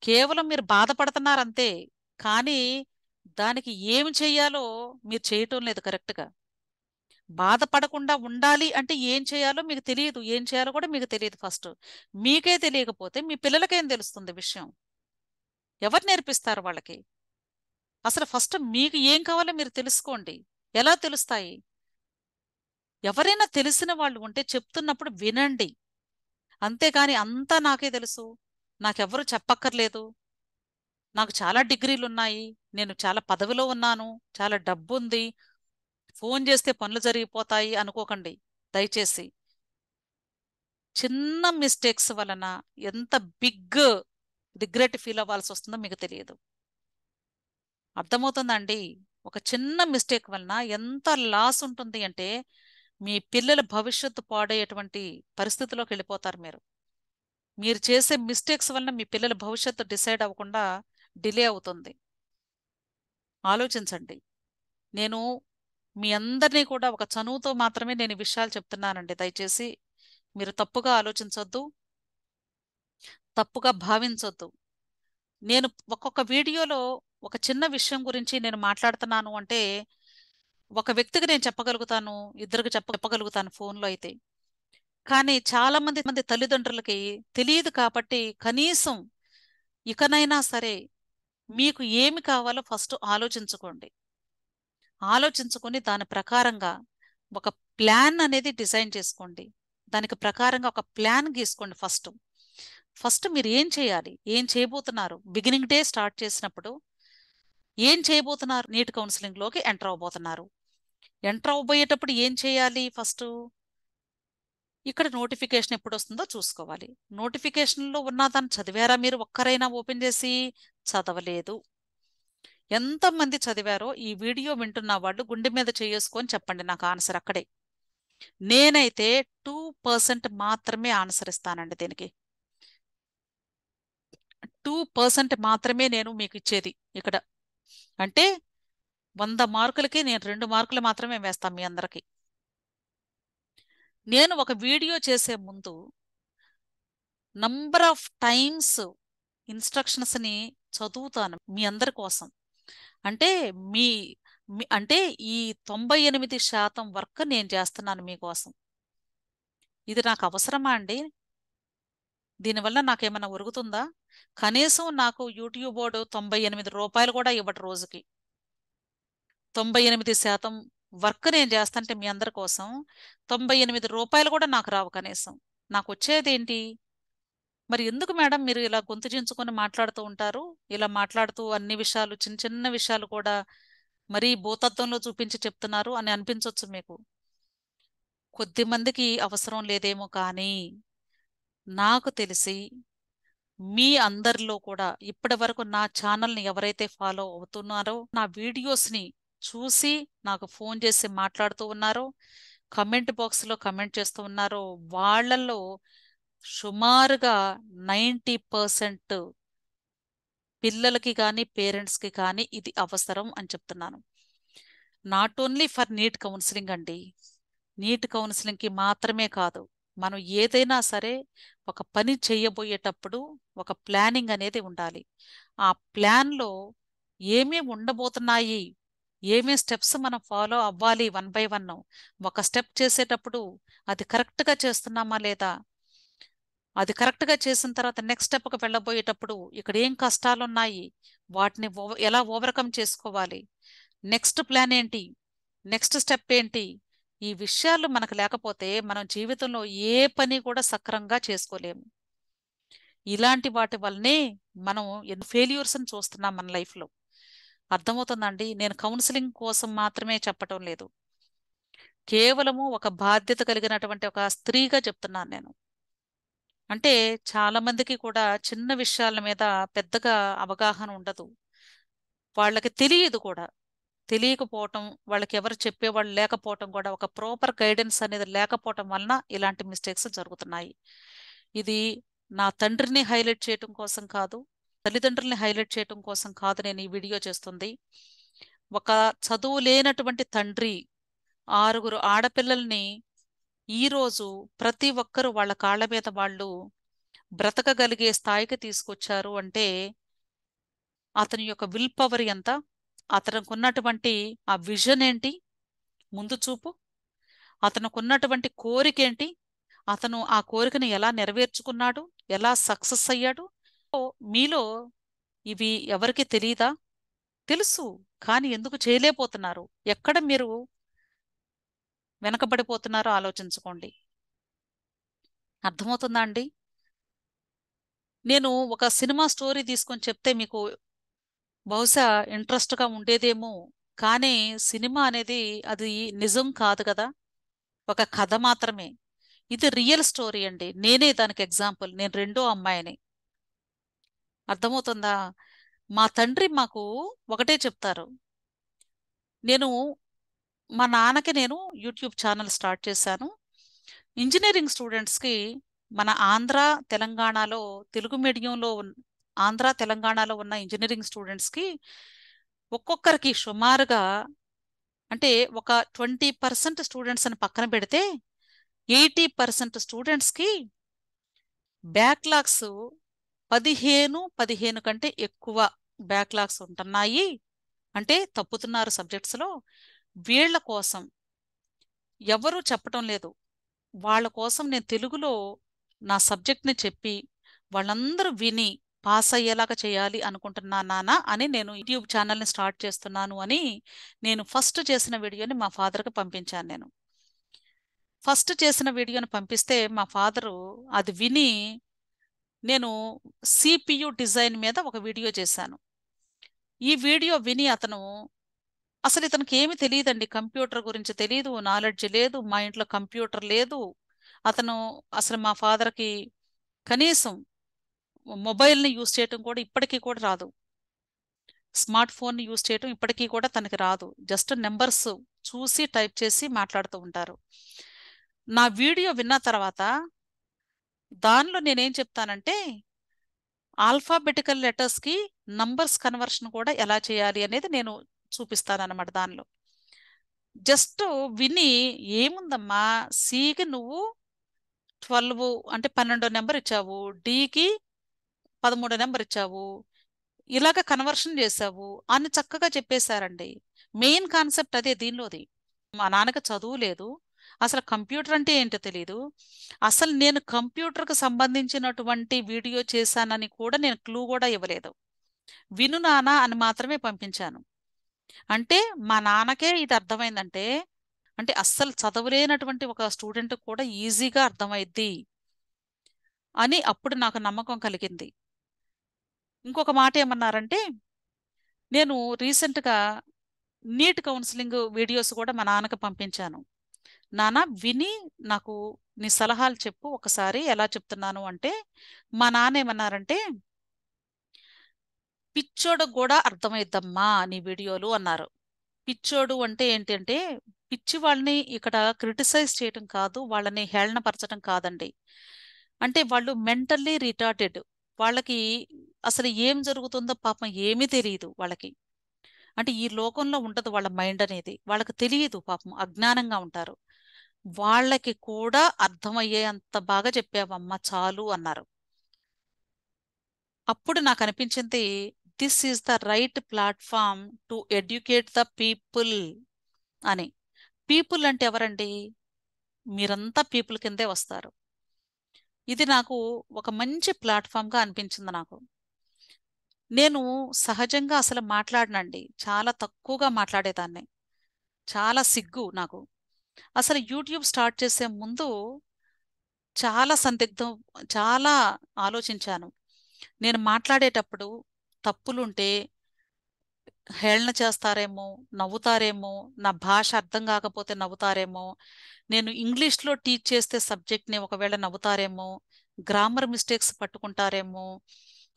Speaker 1: కేవలం మీరు బాధపడుతున్నారంతే కానీ దానికి ఏమి చేయాలో మీరు చేయటం లేదు కరెక్ట్గా బాధపడకుండా ఉండాలి అంటే ఏం చేయాలో మీకు తెలియదు ఏం చేయాలో కూడా మీకు తెలియదు ఫస్ట్ మీకే తెలియకపోతే మీ పిల్లలకేం తెలుస్తుంది విషయం ఎవరు నేర్పిస్తారు వాళ్ళకి అసలు ఫస్ట్ మీకు ఏం కావాలో మీరు తెలుసుకోండి ఎలా తెలుస్తాయి ఎవరైనా తెలిసిన వాళ్ళు ఉంటే చెప్తున్నప్పుడు వినండి అంతేగాని అంతా నాకే తెలుసు నాకెవరు చెప్పక్కర్లేదు నాకు చాలా డిగ్రీలు ఉన్నాయి నేను చాలా పదవిలో ఉన్నాను చాలా డబ్బు ఉంది ఫోన్ చేస్తే పనులు జరిగిపోతాయి అనుకోకండి దయచేసి చిన్న మిస్టేక్స్ వలన ఎంత బిగ్ రిగ్రెట్ ఫీల్ అవ్వాల్సి వస్తుందో మీకు తెలియదు అర్థమవుతుందండి ఒక చిన్న మిస్టేక్ వలన ఎంత లాస్ ఉంటుంది అంటే మీ పిల్లల భవిష్యత్తు పాడయ్యేటువంటి పరిస్థితిలోకి వెళ్ళిపోతారు మీరు మీరు చేసే మిస్టేక్స్ వలన మీ పిల్లల భవిష్యత్తు డిసైడ్ అవ్వకుండా డిలే అవుతుంది ఆలోచించండి నేను మీ అందరినీ కూడా ఒక చనువుతో మాత్రమే నేను విషయాలు చెప్తున్నానండి దయచేసి మీరు తప్పుగా ఆలోచించొద్దు తప్పుగా భావించొద్దు నేను ఒక్కొక్క వీడియోలో ఒక చిన్న విషయం గురించి నేను మాట్లాడుతున్నాను అంటే ఒక వ్యక్తికి నేను చెప్పగలుగుతాను ఇద్దరికి చెప్ప చెప్పగలుగుతాను ఫోన్లో అయితే కానీ చాలా మంది మంది తల్లిదండ్రులకి తెలియదు కాబట్టి కనీసం ఇకనైనా సరే మీకు ఏమి కావాలో ఫస్ట్ ఆలోచించుకోండి ఆలోచించుకొని దాని ప్రకారంగా ఒక ప్లాన్ అనేది డిజైన్ చేసుకోండి దానికి ప్రకారంగా ఒక ప్లాన్ గీసుకోండి ఫస్ట్ ఫస్ట్ మీరు ఏం చేయాలి ఏం చేయబోతున్నారు బిగినింగ్ డే స్టార్ట్ చేసినప్పుడు ఏం చేయబోతున్నారు నీట్ కౌన్సిలింగ్లోకి ఎంటర్ అవబోతున్నారు ఎంటర్ అవ్వబోయేటప్పుడు ఏం చేయాలి ఫస్ట్ ఇక్కడ నోటిఫికేషన్ ఎప్పుడు వస్తుందో చూసుకోవాలి నోటిఫికేషన్లో దాన్ని చదివారా మీరు ఒక్కరైనా ఓపెన్ చేసి చదవలేదు ఎంతమంది చదివారో ఈ వీడియో వింటున్న వాళ్ళు గుండె మీద చేసుకొని చెప్పండి నాకు ఆన్సర్ అక్కడే నేనైతే టూ పర్సెంట్ మాత్రమే ఆన్సర్ ఇస్తానండి దీనికి టూ పర్సెంట్ మాత్రమే నేను మీకు ఇచ్చేది ఇక్కడ అంటే వంద మార్కులకి నేను రెండు మార్కులు మాత్రమే వేస్తాను మీ అందరికీ నేను ఒక వీడియో చేసే ముందు నంబర్ ఆఫ్ టైమ్స్ ఇన్స్ట్రక్షన్స్ని చదువుతాను మీ అందరి కోసం అంటే మీ అంటే ఈ తొంభై ఎనిమిది శాతం వర్క్ నేను చేస్తున్నాను మీకోసం ఇది నాకు అవసరమా అండి దీనివల్ల నాకేమైనా ఒరుగుతుందా కనీసం నాకు యూట్యూబ్ బోర్డు తొంభై ఎనిమిది రూపాయలు కూడా ఇవ్వటి రోజుకి తొంభై ఎనిమిది శాతం వర్క్ నేను చేస్తాంటే మీ అందరి కోసం తొంభై ఎనిమిది రూపాయలు కూడా నాకు రావు కనీసం నాకు వచ్చేదేంటి మరి ఎందుకు మేడం మీరు ఇలా గొంతు చించుకొని మాట్లాడుతూ ఉంటారు ఇలా మాట్లాడుతూ అన్ని విషయాలు చిన్న చిన్న విషయాలు కూడా మరీ భూతత్వంలో చూపించి చెప్తున్నారు అని అనిపించవచ్చు మీకు కొద్ది మందికి అవసరం లేదేమో కానీ నాకు తెలిసి మీ అందరిలో కూడా ఇప్పటి వరకు నా ఛానల్ని ఎవరైతే ఫాలో అవుతున్నారో నా వీడియోస్ని చూసి నాకు ఫోన్ చేసి మాట్లాడుతూ ఉన్నారో కమెంట్ బాక్స్లో కమెంట్ చేస్తూ ఉన్నారో వాళ్ళలో సుమారుగా నైంటీ పర్సెంట్ పిల్లలకి కానీ పేరెంట్స్కి కానీ ఇది అవసరం అని చెప్తున్నాను not only for NEET counselling అండి నీట్ కౌన్సిలింగ్కి మాత్రమే కాదు మనం ఏదైనా సరే ఒక పని చేయబోయేటప్పుడు ఒక ప్లానింగ్ అనేది ఉండాలి ఆ ప్లాన్లో ఏమేమి ఉండబోతున్నాయి ఏమేమి స్టెప్స్ మనం ఫాలో అవ్వాలి వన్ బై వన్ ఒక స్టెప్ చేసేటప్పుడు అది కరెక్ట్గా చేస్తున్నామా లేదా అది కరెక్ట్గా చేసిన తర్వాత నెక్స్ట్ స్టెప్కి వెళ్ళబోయేటప్పుడు ఇక్కడ ఏం కష్టాలు ఉన్నాయి వాటిని ఎలా ఓవర్కమ్ చేసుకోవాలి నెక్స్ట్ ప్లాన్ ఏంటి నెక్స్ట్ స్టెప్ ఏంటి ఈ విషయాలు మనకు లేకపోతే మనం జీవితంలో ఏ పని కూడా సక్రంగా చేసుకోలేము ఇలాంటి వాటి వల్లనే మనం ఎన్ని ఫెయిల్యూర్స్ని చూస్తున్నాం మన లైఫ్లో అర్థమవుతుందండి నేను కౌన్సిలింగ్ కోసం మాత్రమే చెప్పటం లేదు కేవలము ఒక బాధ్యత కలిగినటువంటి ఒక స్త్రీగా చెప్తున్నాను నేను అంటే చాలామందికి కూడా చిన్న విషయాల మీద పెద్దగా అవగాహన ఉండదు వాళ్ళకి తెలియదు కూడా తెలియకపోవటం వాళ్ళకి ఎవరు చెప్పేవాళ్ళు లేకపోవటం కూడా ఒక ప్రాపర్ గైడెన్స్ అనేది లేకపోవటం వలన ఇలాంటి మిస్టేక్స్ జరుగుతున్నాయి ఇది నా తండ్రిని హైలైట్ చేయటం కోసం కాదు తల్లిదండ్రుల్ని హైలైట్ చేయటం కోసం కాదు నేను ఈ వీడియో చేస్తుంది ఒక చదువు లేనటువంటి తండ్రి ఆరుగురు ఆడపిల్లల్ని ఈరోజు ప్రతి ఒక్కరూ వాళ్ళ కాళ్ళ మీద వాళ్ళు బ్రతకగలిగే స్థాయికి తీసుకొచ్చారు అంటే అతని యొక్క విల్ పవర్ ఎంత అతనికి ఆ విజన్ ఏంటి ముందు చూపు అతనుకున్నటువంటి కోరికేంటి అతను ఆ కోరికను ఎలా నెరవేర్చుకున్నాడు ఎలా సక్సెస్ అయ్యాడు మీలో ఇవి ఎవరికి తెలియదా తెలుసు కానీ ఎందుకు చేయలేకపోతున్నారు ఎక్కడ మీరు వెనకబడిపోతున్నారో ఆలోచించుకోండి అర్థమవుతుందా అండి నేను ఒక సినిమా స్టోరీ తీసుకొని చెప్తే మీకు బహుశా ఇంట్రెస్ట్గా ఉండేదేమో కానీ సినిమా అనేది అది నిజం కాదు కదా ఒక కథ మాత్రమే ఇది రియల్ స్టోరీ అండి నేనే దానికి ఎగ్జాంపుల్ నేను రెండో అమ్మాయిని అర్థమవుతుందా మా తండ్రి మాకు ఒకటే చెప్తారు నేను మా నాన్నకి నేను యూట్యూబ్ ఛానల్ స్టార్ట్ చేశాను ఇంజనీరింగ్ స్టూడెంట్స్కి మన ఆంధ్ర తెలంగాణలో తెలుగు మీడియంలో ఆంధ్ర తెలంగాణలో ఉన్న ఇంజనీరింగ్ స్టూడెంట్స్కి ఒక్కొక్కరికి సుమారుగా అంటే ఒక ట్వంటీ పర్సెంట్ స్టూడెంట్స్ అని పక్కన పెడితే ఎయిటీ పర్సెంట్ స్టూడెంట్స్కి బ్యాక్లాగ్స్ పదిహేను పదిహేను కంటే ఎక్కువ బ్యాక్లాగ్స్ ఉంటున్నాయి అంటే తప్పుతున్నారు సబ్జెక్ట్స్లో వీళ్ల కోసం ఎవరు చెప్పటం లేదు వాళ్ళ కోసం నేను తెలుగులో నా సబ్జెక్ట్ని చెప్పి వాళ్ళందరూ విని పాస్ అయ్యేలాగా చేయాలి అనుకుంటున్నా నానా అని నేను యూట్యూబ్ ఛానల్ని స్టార్ట్ చేస్తున్నాను అని నేను ఫస్ట్ చేసిన వీడియోని మా ఫాదర్కి పంపించాను నేను ఫస్ట్ చేసిన వీడియోని పంపిస్తే మా ఫాదరు అది విని నేను సిపియు డిజైన్ మీద ఒక వీడియో చేశాను ఈ వీడియో విని అతను అసలు ఇతనికి ఏమి తెలియదండి కంప్యూటర్ గురించి తెలియదు నాలెడ్జ్ లేదు మా ఇంట్లో కంప్యూటర్ లేదు అతను అసలు మా ఫాదర్కి కనీసం మొబైల్ని యూజ్ చేయటం కూడా ఇప్పటికీ కూడా రాదు స్మార్ట్ ఫోన్ని యూజ్ చేయటం ఇప్పటికీ కూడా తనకి రాదు జస్ట్ నెంబర్స్ చూసి టైప్ చేసి మాట్లాడుతూ ఉంటారు నా వీడియో విన్న తర్వాత దానిలో నేనేం చెప్తానంటే ఆల్ఫాబెటికల్ లెటర్స్కి నంబర్స్ కన్వర్షన్ కూడా ఎలా చేయాలి అనేది నేను చూపిస్తాను అనమాట దానిలో జస్ట్ విని ఏముందమ్మా సికి నువ్వు ట్వెల్వ్ అంటే పన్నెండో నెంబర్ ఇచ్చావు డికి పదమూడో నెంబర్ ఇచ్చావు ఇలాగ కన్వర్షన్ చేసావు అని చక్కగా చెప్పేశారండి మెయిన్ కాన్సెప్ట్ అదే దీనిలోది మా నాన్నకి చదువు లేదు అసలు కంప్యూటర్ అంటే ఏంటో తెలియదు అసలు నేను కంప్యూటర్కు సంబంధించినటువంటి వీడియో చేశానని కూడా నేను క్లూ కూడా ఇవ్వలేదు విను నానా అని మాత్రమే పంపించాను అంటే మా నాన్నకే ఇది అర్థమైందంటే అంటే అస్సలు చదవలేనటువంటి ఒక స్టూడెంట్ కూడా ఈజీగా అర్థమైద్ది అని అప్పుడు నాకు నమ్మకం కలిగింది ఇంకొక మాట ఏమన్నారంటే నేను రీసెంట్గా నీట్ కౌన్సిలింగ్ వీడియోస్ కూడా మా నాన్నకు పంపించాను నానా విని నాకు నీ సలహాలు చెప్పు ఒకసారి ఎలా చెప్తున్నాను అంటే మా నాన్న ఏమన్నారంటే పిచ్చోడు కూడా అర్థమైద్దమ్మా నీ వీడియోలు అన్నారు పిచ్చోడు అంటే ఏంటంటే పిచ్చి వాళ్ళని ఇక్కడ క్రిటిసైజ్ చేయటం కాదు వాళ్ళని హేళనపరచడం కాదండి అంటే వాళ్ళు మెంటల్లీ రిటార్టెడ్ వాళ్ళకి అసలు ఏం జరుగుతుందో పాపం ఏమీ తెలియదు వాళ్ళకి అంటే ఈ లోకంలో ఉండదు వాళ్ళ మైండ్ అనేది వాళ్ళకి తెలియదు పాపం అజ్ఞానంగా ఉంటారు వాళ్ళకి కూడా అర్థమయ్యే అంత బాగా చెప్పావమ్మ చాలు అన్నారు అప్పుడు నాకు అనిపించింది this is the right platform to educate the people అని పీపుల్ అంటే ఎవరండి మీరంతా పీపుల్ కిందే వస్తారు ఇది నాకు ఒక మంచి ప్లాట్ఫామ్గా అనిపించింది నాకు నేను సహజంగా అసలు మాట్లాడనండి చాలా తక్కువగా మాట్లాడేదాన్ని చాలా సిగ్గు నాకు అసలు యూట్యూబ్ స్టార్ట్ చేసే ముందు చాలా సందిగ్ధం చాలా ఆలోచించాను నేను మాట్లాడేటప్పుడు తప్పులుంటే హేళన చేస్తారేమో నవ్వుతారేమో నా భాష అర్థం కాకపోతే నవ్వుతారేమో నేను ఇంగ్లీష్లో టీచ్ చేస్తే సబ్జెక్ట్ని ఒకవేళ నవ్వుతారేమో గ్రామర్ మిస్టేక్స్ పట్టుకుంటారేమో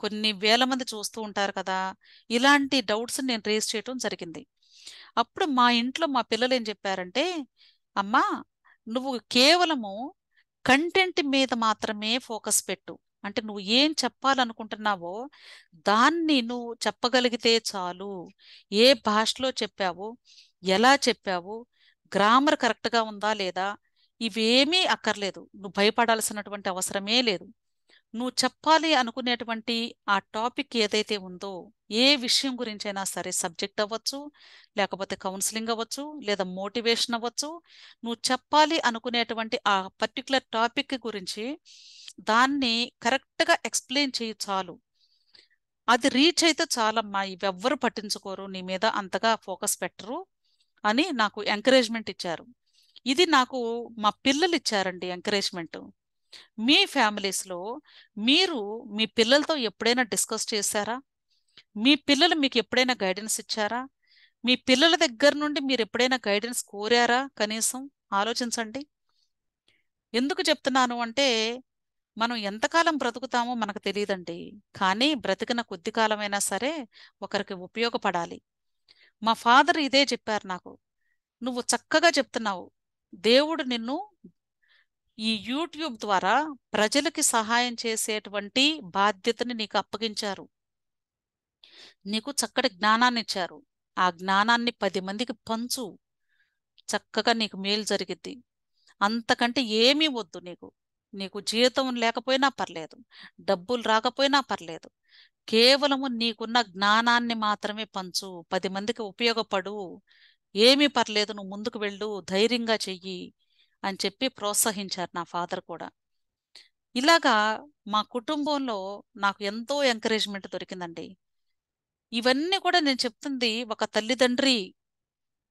Speaker 1: కొన్ని వేల మంది చూస్తూ ఉంటారు కదా ఇలాంటి డౌట్స్ నేను రేస్ చేయటం జరిగింది అప్పుడు మా ఇంట్లో మా పిల్లలు ఏం చెప్పారంటే అమ్మా నువ్వు కేవలము కంటెంట్ మీద మాత్రమే ఫోకస్ పెట్టు అంటే నువ్వు ఏం చెప్పాలనుకుంటున్నావో దాన్ని నువ్వు చెప్పగలిగితే చాలు ఏ భాషలో చెప్పావు ఎలా చెప్పావు గ్రామర్ కరెక్ట్గా ఉందా లేదా ఇవేమీ అక్కర్లేదు నువ్వు భయపడాల్సినటువంటి అవసరమే లేదు నువ్వు చెప్పాలి అనుకునేటువంటి ఆ టాపిక్ ఏదైతే ఉందో ఏ విషయం గురించైనా సరే సబ్జెక్ట్ అవ్వచ్చు లేకపోతే కౌన్సిలింగ్ అవ్వచ్చు లేదా మోటివేషన్ అవ్వచ్చు నువ్వు చెప్పాలి అనుకునేటువంటి ఆ పర్టికులర్ టాపిక్ గురించి దాన్ని కరెక్ట్గా ఎక్స్ప్లెయిన్ చేయి చాలు అది రీచ్ అయితే చాలమ్మా ఇవెవ్వరు పట్టించుకోరు నీ మీద అంతగా ఫోకస్ పెట్టరు అని నాకు ఎంకరేజ్మెంట్ ఇచ్చారు ఇది నాకు మా పిల్లలు ఇచ్చారండి ఎంకరేజ్మెంట్ మీ ఫ్యామిలీస్లో మీరు మీ పిల్లలతో ఎప్పుడైనా డిస్కస్ చేశారా మీ పిల్లలు మీకు ఎప్పుడైనా గైడెన్స్ ఇచ్చారా మీ పిల్లల దగ్గర నుండి మీరు ఎప్పుడైనా గైడెన్స్ కోరారా కనీసం ఆలోచించండి ఎందుకు చెప్తున్నాను అంటే మనం ఎంతకాలం బ్రతుకుతామో మనకు తెలియదండి కానీ బ్రతికిన కొద్ది కాలమైనా సరే ఒకరికి ఉపయోగపడాలి మా ఫాదర్ ఇదే చెప్పారు నాకు నువ్వు చక్కగా చెప్తున్నావు దేవుడు నిన్ను ఈ యూట్యూబ్ ద్వారా ప్రజలకి సహాయం చేసేటువంటి బాధ్యతని నీకు అప్పగించారు నీకు చక్కటి జ్ఞానాన్ని ఇచ్చారు ఆ జ్ఞానాన్ని పది మందికి పంచు చక్కగా నీకు మేలు జరిగిద్ది అంతకంటే ఏమీ వద్దు నీకు నీకు జీతం లేకపోయినా పర్లేదు డబ్బులు రాకపోయినా పర్లేదు కేవలము నీకున్న జ్ఞానాన్ని మాత్రమే పంచు పది మందికి ఉపయోగపడు ఏమీ పర్లేదు నువ్వు ముందుకు వెళ్ళు ధైర్యంగా చెయ్యి అని చెప్పి ప్రోత్సహించారు నా ఫాదర్ కూడా ఇలాగా మా కుటుంబంలో నాకు ఎంతో ఎంకరేజ్మెంట్ దొరికిందండి ఇవన్నీ కూడా నేను చెప్తుంది ఒక తల్లిదండ్రి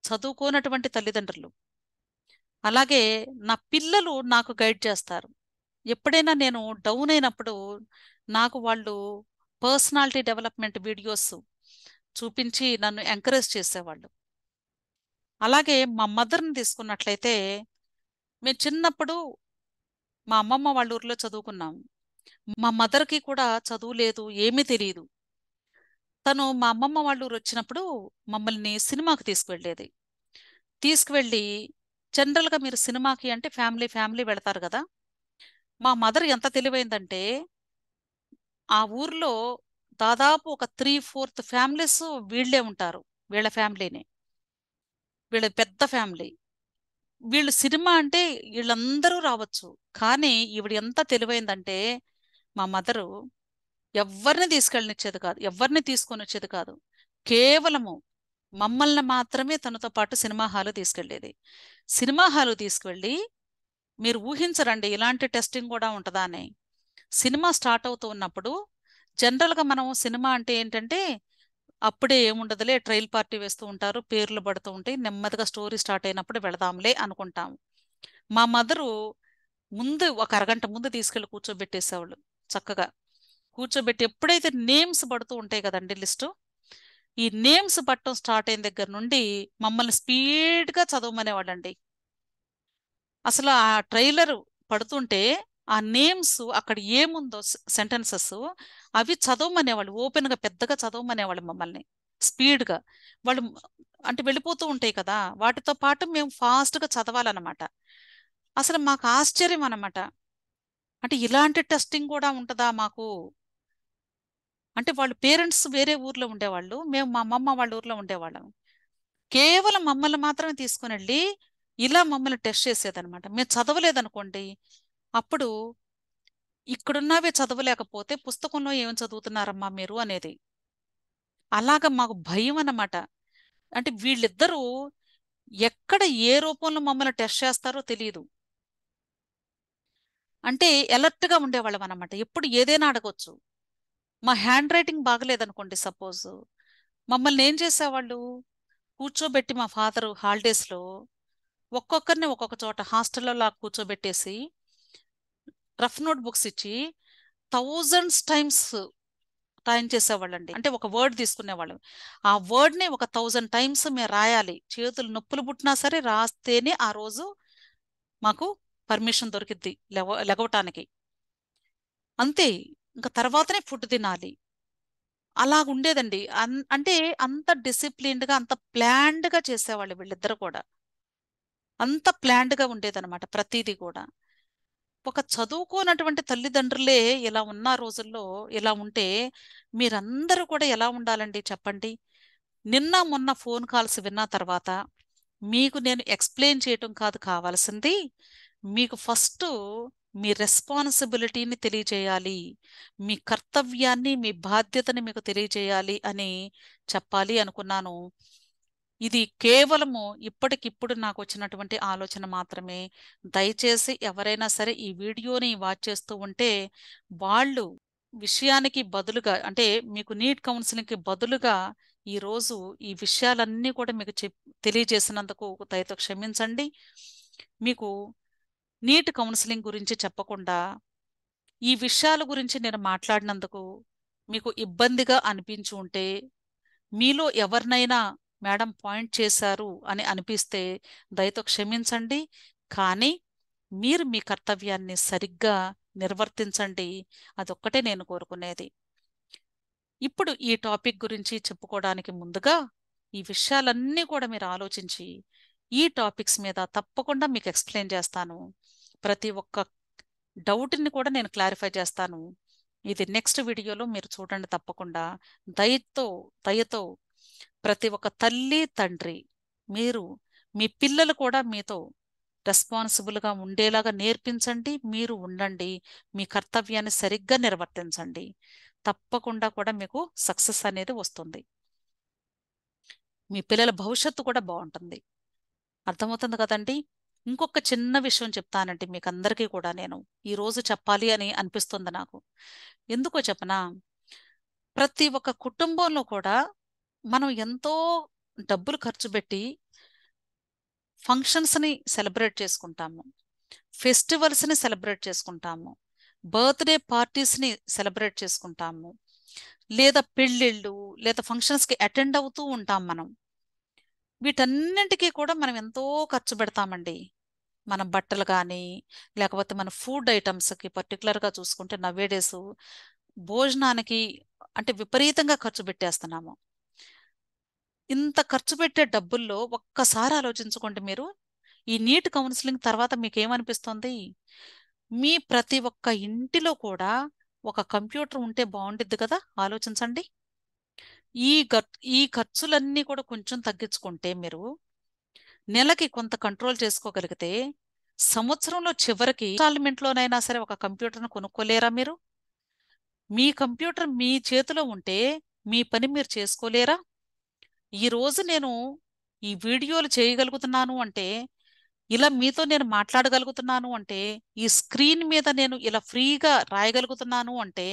Speaker 1: చదువుకోనటువంటి తల్లిదండ్రులు అలాగే నా పిల్లలు నాకు గైడ్ చేస్తారు ఎప్పుడైనా నేను డౌన్ అయినప్పుడు నాకు వాళ్ళు పర్సనాలిటీ డెవలప్మెంట్ వీడియోస్ చూపించి నన్ను ఎంకరేజ్ చేసేవాళ్ళు అలాగే మా మదర్ని తీసుకున్నట్లయితే మేము చిన్నప్పుడు మా అమ్మమ్మ వాళ్ళ ఊర్లో చదువుకున్నాం మా మదర్కి కూడా చదువు లేదు ఏమీ తెలియదు తను మా అమ్మమ్మ వాళ్ళ ఊరు వచ్చినప్పుడు మమ్మల్ని సినిమాకి తీసుకువెళ్ళేది తీసుకువెళ్ళి జనరల్గా మీరు సినిమాకి అంటే ఫ్యామిలీ ఫ్యామిలీ వెళతారు కదా మా మదర్ ఎంత తెలివైందంటే ఆ ఊర్లో దాదాపు ఒక త్రీ ఫోర్త్ ఫ్యామిలీస్ వీళ్ళే ఉంటారు వీళ్ళ ఫ్యామిలీనే వీళ్ళ పెద్ద ఫ్యామిలీ వీళ్ళు సినిమా అంటే వీళ్ళందరూ రావచ్చు కానీ ఈవిడ ఎంత తెలివైందంటే మా మదరు ఎవరిని తీసుకెళ్ళనిచ్చేది కాదు ఎవరిని తీసుకొని వచ్చేది కాదు కేవలము మమ్మల్ని మాత్రమే తనతో పాటు సినిమా హాలు తీసుకెళ్ళేది సినిమా హాలు తీసుకువెళ్ళి మీరు ఊహించరండి ఇలాంటి టెస్టింగ్ కూడా ఉంటుందా అని సినిమా స్టార్ట్ అవుతూ ఉన్నప్పుడు జనరల్గా మనం సినిమా అంటే ఏంటంటే అప్పుడే ఏముండదులే ట్రైల్ పార్టీ వేస్తూ ఉంటారు పేర్లు పడుతూ ఉంటాయి నెమ్మదిగా స్టోరీ స్టార్ట్ అయినప్పుడు వెళదాంలే అనుకుంటాము మా మదరు ముందు ఒక అరగంట ముందు తీసుకెళ్ళి కూర్చోబెట్టేసేవాళ్ళు చక్కగా కూర్చోబెట్టి ఎప్పుడైతే నేమ్స్ పడుతూ ఉంటాయి కదండి లిస్టు ఈ నేమ్స్ పట్టడం స్టార్ట్ అయిన దగ్గర నుండి మమ్మల్ని స్పీడ్గా చదవమనేవాళ్ళండి అసలు ఆ ట్రైలర్ పడుతుంటే ఆ నేమ్స్ అక్కడ ఏముందో సెంటెన్సెస్ అవి చదవమనేవాళ్ళు ఓపెన్గా పెద్దగా చదవమనేవాళ్ళు మమ్మల్ని స్పీడ్గా వాళ్ళు అంటే వెళ్ళిపోతూ ఉంటాయి కదా వాటితో పాటు మేము ఫాస్ట్గా చదవాలన్నమాట అసలు మాకు ఆశ్చర్యం అనమాట అంటే ఇలాంటి టెస్టింగ్ కూడా ఉంటుందా మాకు అంటే వాళ్ళు పేరెంట్స్ వేరే ఊర్లో ఉండేవాళ్ళు మేము మా అమ్మమ్మ వాళ్ళ ఊర్లో ఉండేవాళ్ళం కేవలం మమ్మల్ని మాత్రమే తీసుకుని వెళ్ళి ఇలా మమ్మల్ని టెస్ట్ చేసేదనమాట మేము చదవలేదనుకోండి అప్పుడు ఇక్కడున్నవి చదవలేకపోతే పుస్తకంలో ఏం చదువుతున్నారమ్మా మీరు అనేది అలాగ మాకు భయం అన్నమాట అంటే వీళ్ళిద్దరూ ఎక్కడ ఏ రూపంలో మమ్మల్ని టెస్ట్ చేస్తారో తెలియదు అంటే ఎలర్ట్గా ఉండేవాళ్ళం అనమాట ఎప్పుడు ఏదైనా అడగొచ్చు మా హ్యాండ్ రైటింగ్ బాగలేదనుకోండి సపోజ్ మమ్మల్ని ఏం చేసేవాళ్ళు కూర్చోబెట్టి మా ఫాదరు హాలిడేస్లో ఒక్కొక్కరిని ఒక్కొక్క చోట హాస్టల్లో కూర్చోబెట్టేసి రఫ్ నోట్ బుక్స్ ఇచ్చి థౌజండ్స్ టైమ్స్ చేసేవాళ్ళు చేసేవాళ్ళండి అంటే ఒక వర్డ్ తీసుకునేవాళ్ళం ఆ వర్డ్ని ఒక థౌజండ్ టైమ్స్ మేము రాయాలి చేతులు నొప్పులు పుట్టినా సరే రాస్తేనే ఆ రోజు మాకు పర్మిషన్ దొరికిద్ది లెగ లెగవటానికి అంతే ఇంకా తర్వాతనే ఫుడ్ తినాలి అలా ఉండేదండి అన్ అంటే అంత డిసిప్లిన్డ్గా అంత ప్లాండ్గా చేసేవాళ్ళు వీళ్ళిద్దరు కూడా అంత ప్లాండ్గా ఉండేదన్నమాట ప్రతిదీ కూడా ఒక చదువుకోనటువంటి తల్లిదండ్రులే ఇలా ఉన్న రోజుల్లో ఇలా ఉంటే మీరందరూ కూడా ఎలా ఉండాలండి చెప్పండి నిన్న మొన్న ఫోన్ కాల్స్ విన్న తర్వాత మీకు నేను ఎక్స్ప్లెయిన్ చేయటం కాదు కావాల్సింది మీకు ఫస్ట్ మీ రెస్పాన్సిబిలిటీని తెలియజేయాలి మీ కర్తవ్యాన్ని మీ బాధ్యతని మీకు తెలియజేయాలి అని చెప్పాలి అనుకున్నాను ఇది కేవలము ఇప్పటికిప్పుడు నాకు వచ్చినటువంటి ఆలోచన మాత్రమే దయచేసి ఎవరైనా సరే ఈ వీడియోని వాచ్ చేస్తూ ఉంటే వాళ్ళు విషయానికి బదులుగా అంటే మీకు నీట్ కౌన్సిలింగ్కి బదులుగా ఈరోజు ఈ విషయాలన్నీ కూడా మీకు చెప్ తెలియజేసినందుకు దయతో క్షమించండి మీకు నీట్ కౌన్సిలింగ్ గురించి చెప్పకుండా ఈ విషయాల గురించి నేను మాట్లాడినందుకు మీకు ఇబ్బందిగా అనిపించి ఉంటే మీలో ఎవరినైనా మేడం పాయింట్ చేశారు అని అనిపిస్తే దయతో క్షమించండి కానీ మీరు మీ కర్తవ్యాన్ని సరిగ్గా నిర్వర్తించండి అదొక్కటే నేను కోరుకునేది ఇప్పుడు ఈ టాపిక్ గురించి చెప్పుకోవడానికి ముందుగా ఈ విషయాలన్నీ కూడా మీరు ఆలోచించి ఈ టాపిక్స్ మీద తప్పకుండా మీకు ఎక్స్ప్లెయిన్ చేస్తాను ప్రతి ఒక్క డౌట్ని కూడా నేను క్లారిఫై చేస్తాను ఇది నెక్స్ట్ వీడియోలో మీరు చూడండి తప్పకుండా దయతో దయతో ప్రతి ఒక్క తల్లి తండ్రి మీరు మీ పిల్లలు కూడా మీతో రెస్పాన్సిబుల్గా ఉండేలాగా నేర్పించండి మీరు ఉండండి మీ కర్తవ్యాన్ని సరిగ్గా నిర్వర్తించండి తప్పకుండా కూడా మీకు సక్సెస్ అనేది వస్తుంది మీ పిల్లల భవిష్యత్తు కూడా బాగుంటుంది అర్థమవుతుంది కదండి ఇంకొక చిన్న విషయం చెప్తానండి మీకు అందరికీ కూడా నేను ఈ రోజు చెప్పాలి అని అనిపిస్తుంది నాకు ఎందుకో చెప్పనా ప్రతి ఒక్క కుటుంబంలో కూడా మనం ఎంతో డబ్బులు ఖర్చు పెట్టి ఫంక్షన్స్ని సెలబ్రేట్ చేసుకుంటాము ఫెస్టివల్స్ని సెలబ్రేట్ చేసుకుంటాము బర్త్డే పార్టీస్ని సెలబ్రేట్ చేసుకుంటాము లేదా పెళ్ళిళ్ళు లేదా ఫంక్షన్స్కి అటెండ్ అవుతూ ఉంటాం మనం వీటన్నింటికీ కూడా మనం ఎంతో ఖర్చు పెడతామండి మన బట్టలు కానీ లేకపోతే మన ఫుడ్ ఐటమ్స్కి పర్టికులర్గా చూసుకుంటే నవ్వేడేసు భోజనానికి అంటే విపరీతంగా ఖర్చు పెట్టేస్తున్నాము ఇంత ఖర్చు పెట్టే డబ్బుల్లో ఒక్కసారి ఆలోచించుకోండి మీరు ఈ నీట్ కౌన్సిలింగ్ తర్వాత మీకు ఏమనిపిస్తుంది మీ ప్రతి ఒక్క ఇంటిలో కూడా ఒక కంప్యూటర్ ఉంటే బాగుండిద్ది కదా ఆలోచించండి ఈ ఈ ఖర్చులన్నీ కూడా కొంచెం తగ్గించుకుంటే మీరు నెలకి కొంత కంట్రోల్ చేసుకోగలిగితే సంవత్సరంలో చివరికి ఇన్స్టాల్మెంట్లోనైనా సరే ఒక కంప్యూటర్ను కొనుక్కోలేరా మీరు మీ కంప్యూటర్ మీ చేతిలో ఉంటే మీ పని మీరు చేసుకోలేరా ఈరోజు నేను ఈ వీడియోలు చేయగలుగుతున్నాను అంటే ఇలా మీతో నేను మాట్లాడగలుగుతున్నాను అంటే ఈ స్క్రీన్ మీద నేను ఇలా ఫ్రీగా రాయగలుగుతున్నాను అంటే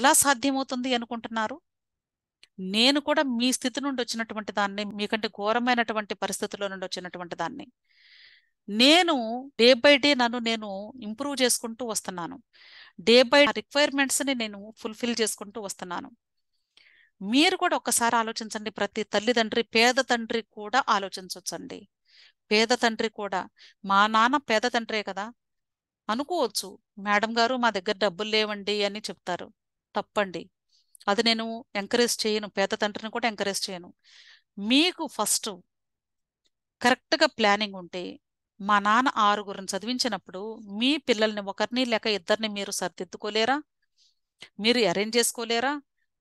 Speaker 1: ఎలా సాధ్యమవుతుంది అనుకుంటున్నారు నేను కూడా మీ స్థితి నుండి వచ్చినటువంటి దాన్ని మీకంటే ఘోరమైనటువంటి పరిస్థితుల్లో నుండి వచ్చినటువంటి దాన్ని నేను డే బై డే నన్ను నేను ఇంప్రూవ్ చేసుకుంటూ వస్తున్నాను డే బై రిక్వైర్మెంట్స్ని నేను ఫుల్ఫిల్ చేసుకుంటూ వస్తున్నాను మీరు కూడా ఒక్కసారి ఆలోచించండి ప్రతి తల్లిదండ్రి పేద తండ్రి కూడా ఆలోచించవచ్చండి పేద తండ్రి కూడా మా నాన్న పేద తండ్రే కదా అనుకోవచ్చు మేడం గారు మా దగ్గర డబ్బులు లేవండి అని చెప్తారు తప్పండి అది నేను ఎంకరేజ్ చేయను పేద తండ్రిని కూడా ఎంకరేజ్ చేయను మీకు ఫస్ట్ కరెక్ట్గా ప్లానింగ్ ఉంటే మా నాన్న ఆరుగురిని చదివించినప్పుడు మీ పిల్లల్ని ఒకరిని లేక ఇద్దరిని మీరు సరిదిద్దుకోలేరా మీరు అరేంజ్ చేసుకోలేరా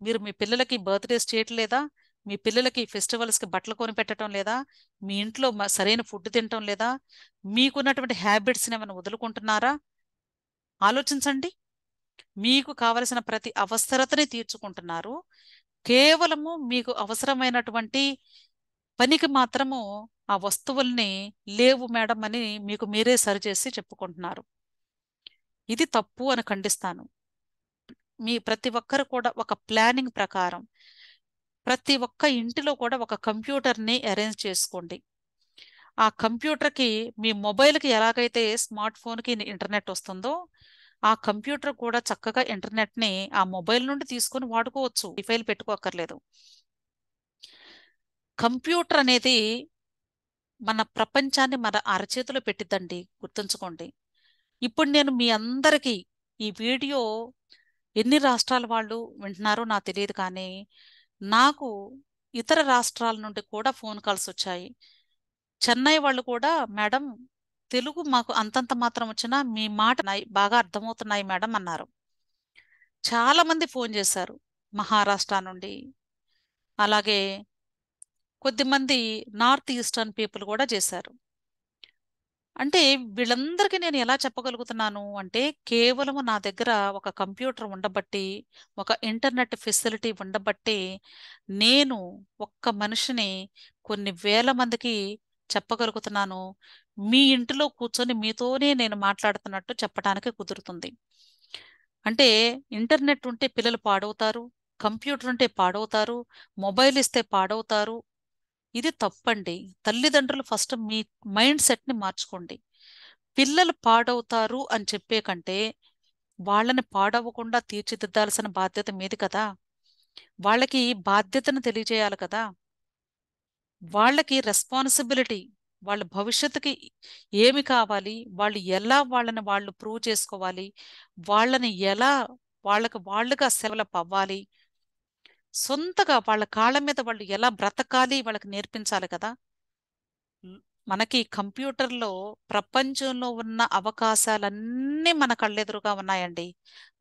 Speaker 1: మీరు మీ పిల్లలకి బర్త్డేస్ లేదా మీ పిల్లలకి ఫెస్టివల్స్కి బట్టలు కొని పెట్టడం లేదా మీ ఇంట్లో సరైన ఫుడ్ తినటం లేదా మీకున్నటువంటి హ్యాబిట్స్ని ఏమైనా వదులుకుంటున్నారా ఆలోచించండి మీకు కావలసిన ప్రతి అవసరతని తీర్చుకుంటున్నారు కేవలము మీకు అవసరమైనటువంటి పనికి మాత్రము ఆ వస్తువుల్ని లేవు మేడం అని మీకు మీరే సరిచేసి చెప్పుకుంటున్నారు ఇది తప్పు అని ఖండిస్తాను మీ ప్రతి ఒక్కరు కూడా ఒక ప్లానింగ్ ప్రకారం ప్రతి ఒక్క ఇంటిలో కూడా ఒక కంప్యూటర్ని అరేంజ్ చేసుకోండి ఆ కంప్యూటర్కి మీ మొబైల్కి ఎలాగైతే స్మార్ట్ ఫోన్కి ఇంటర్నెట్ వస్తుందో ఆ కంప్యూటర్ కూడా చక్కగా ఇంటర్నెట్ని ఆ మొబైల్ నుండి తీసుకొని వాడుకోవచ్చు ఫైల్ పెట్టుకోకర్లేదు కంప్యూటర్ అనేది మన ప్రపంచాన్ని మన అరచేతిలో పెట్టిద్దండి గుర్తుంచుకోండి ఇప్పుడు నేను మీ అందరికీ ఈ వీడియో ఎన్ని రాష్ట్రాల వాళ్ళు వింటున్నారో నాకు తెలియదు కానీ నాకు ఇతర రాష్ట్రాల నుండి కూడా ఫోన్ కాల్స్ వచ్చాయి చెన్నై వాళ్ళు కూడా మేడం తెలుగు మాకు అంతంత మాత్రం వచ్చినా మీ మాట బాగా అర్థమవుతున్నాయి మేడం అన్నారు చాలా మంది ఫోన్ చేశారు మహారాష్ట్ర నుండి అలాగే కొద్దిమంది నార్త్ ఈస్టర్న్ పీపుల్ కూడా చేశారు అంటే వీళ్ళందరికీ నేను ఎలా చెప్పగలుగుతున్నాను అంటే కేవలము నా దగ్గర ఒక కంప్యూటర్ ఉండబట్టి ఒక ఇంటర్నెట్ ఫెసిలిటీ ఉండబట్టి నేను ఒక్క మనిషిని కొన్ని వేల మందికి చెప్పగలుగుతున్నాను మీ ఇంటిలో కూర్చొని మీతోనే నేను మాట్లాడుతున్నట్టు చెప్పడానికి కుదురుతుంది అంటే ఇంటర్నెట్ ఉంటే పిల్లలు పాడవుతారు కంప్యూటర్ ఉంటే పాడవుతారు మొబైల్ ఇస్తే పాడవుతారు ఇది తప్పండి తల్లిదండ్రులు ఫస్ట్ మీ మైండ్ సెట్ని మార్చుకోండి పిల్లలు పాడవుతారు అని చెప్పే కంటే వాళ్ళని పాడవకుండా తీర్చిదిద్దాల్సిన బాధ్యత మీది కదా వాళ్ళకి బాధ్యతను తెలియజేయాలి కదా వాళ్ళకి రెస్పాన్సిబిలిటీ వాళ్ళ భవిష్యత్తుకి ఏమి కావాలి వాళ్ళు ఎలా వాళ్ళని వాళ్ళు ప్రూవ్ చేసుకోవాలి వాళ్ళని ఎలా వాళ్ళకి వాళ్ళుగా సెలవులు అవ్వాలి సొంతగా వాళ్ళ కాళ్ళ మీద వాళ్ళు ఎలా బ్రతకాలి వాళ్ళకి నేర్పించాలి కదా మనకి కంప్యూటర్లో ప్రపంచంలో ఉన్న అవకాశాలన్నీ మన కళ్ళెదురుగా ఉన్నాయండి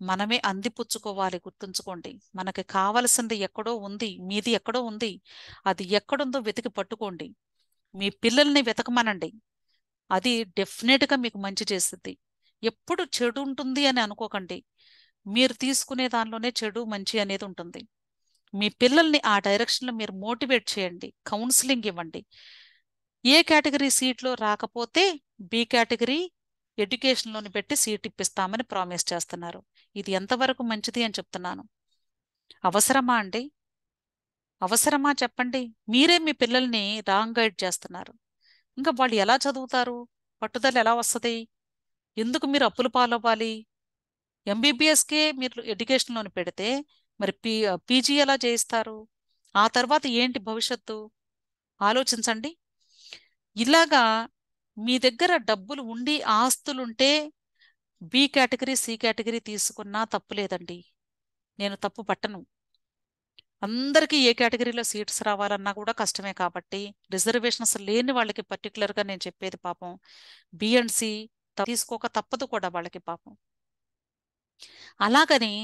Speaker 1: మనమే అందిపుచ్చుకోవాలి గుర్తుంచుకోండి మనకి కావలసింది ఎక్కడో ఉంది మీది ఎక్కడో ఉంది అది ఎక్కడుందో వెతికి పట్టుకోండి మీ పిల్లల్ని వెతకమనండి అది డెఫినెట్గా మీకు మంచి చేస్తుంది ఎప్పుడు చెడు ఉంటుంది అని అనుకోకండి మీరు తీసుకునే దానిలోనే చెడు మంచి అనేది ఉంటుంది మీ పిల్లల్ని ఆ డైరెక్షన్లో మీరు మోటివేట్ చేయండి కౌన్సిలింగ్ ఇవ్వండి ఏ కేటగిరీ సీట్లో రాకపోతే బి కేటగిరీ ఎడ్యుకేషన్లోని పెట్టి సీట్ ఇప్పిస్తామని ప్రామిస్ చేస్తున్నారు ఇది ఎంతవరకు మంచిది అని చెప్తున్నాను అవసరమా అండి అవసరమా చెప్పండి మీరే మీ పిల్లల్ని రాంగ్ గైడ్ చేస్తున్నారు ఇంకా వాళ్ళు ఎలా చదువుతారు పట్టుదల ఎలా వస్తుంది ఎందుకు మీరు అప్పులు పాలవ్వాలి ఎంబీబీఎస్కే మీరు ఎడ్యుకేషన్లోని పెడితే మరి పీ పీజీ ఎలా చేయిస్తారు ఆ తర్వాత ఏంటి భవిష్యత్తు ఆలోచించండి ఇలాగా మీ దగ్గర డబ్బులు ఉండి ఆస్తులుంటే బి కేటగిరీ సి కేటగిరీ తీసుకున్నా తప్పు లేదండి నేను తప్పు పట్టను అందరికీ ఏ కేటగిరీలో సీట్స్ రావాలన్నా కూడా కష్టమే కాబట్టి రిజర్వేషన్స్ లేని వాళ్ళకి పర్టికులర్గా నేను చెప్పేది పాపం బి అండ్ సి తీసుకోక తప్పదు కూడా వాళ్ళకి పాపం అలాగని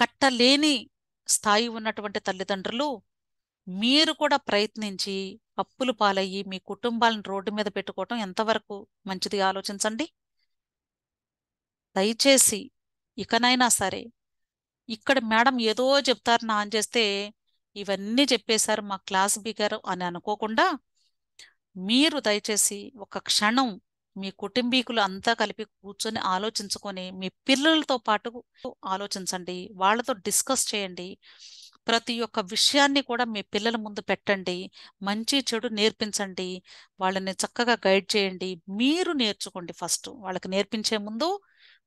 Speaker 1: కట్టలేని స్థాయి ఉన్నటువంటి తల్లిదండ్రులు మీరు కూడా ప్రయత్నించి అప్పులు పాలయ్యి మీ కుటుంబాలను రోడ్డు మీద పెట్టుకోవటం ఎంతవరకు మంచిది ఆలోచించండి దయచేసి ఇకనైనా సరే ఇక్కడ మేడం ఏదో చెప్తారని ఆన్ చేస్తే ఇవన్నీ చెప్పేశారు మా క్లాస్ బిగారు అని అనుకోకుండా మీరు దయచేసి ఒక క్షణం మీ కుటుంబీకులు అంతా కలిపి కూర్చొని ఆలోచించుకొని మీ పిల్లలతో పాటు ఆలోచించండి వాళ్ళతో డిస్కస్ చేయండి ప్రతి ఒక్క విషయాన్ని కూడా మీ పిల్లల ముందు పెట్టండి మంచి చెడు నేర్పించండి వాళ్ళని చక్కగా గైడ్ చేయండి మీరు నేర్చుకోండి ఫస్ట్ వాళ్ళకి నేర్పించే ముందు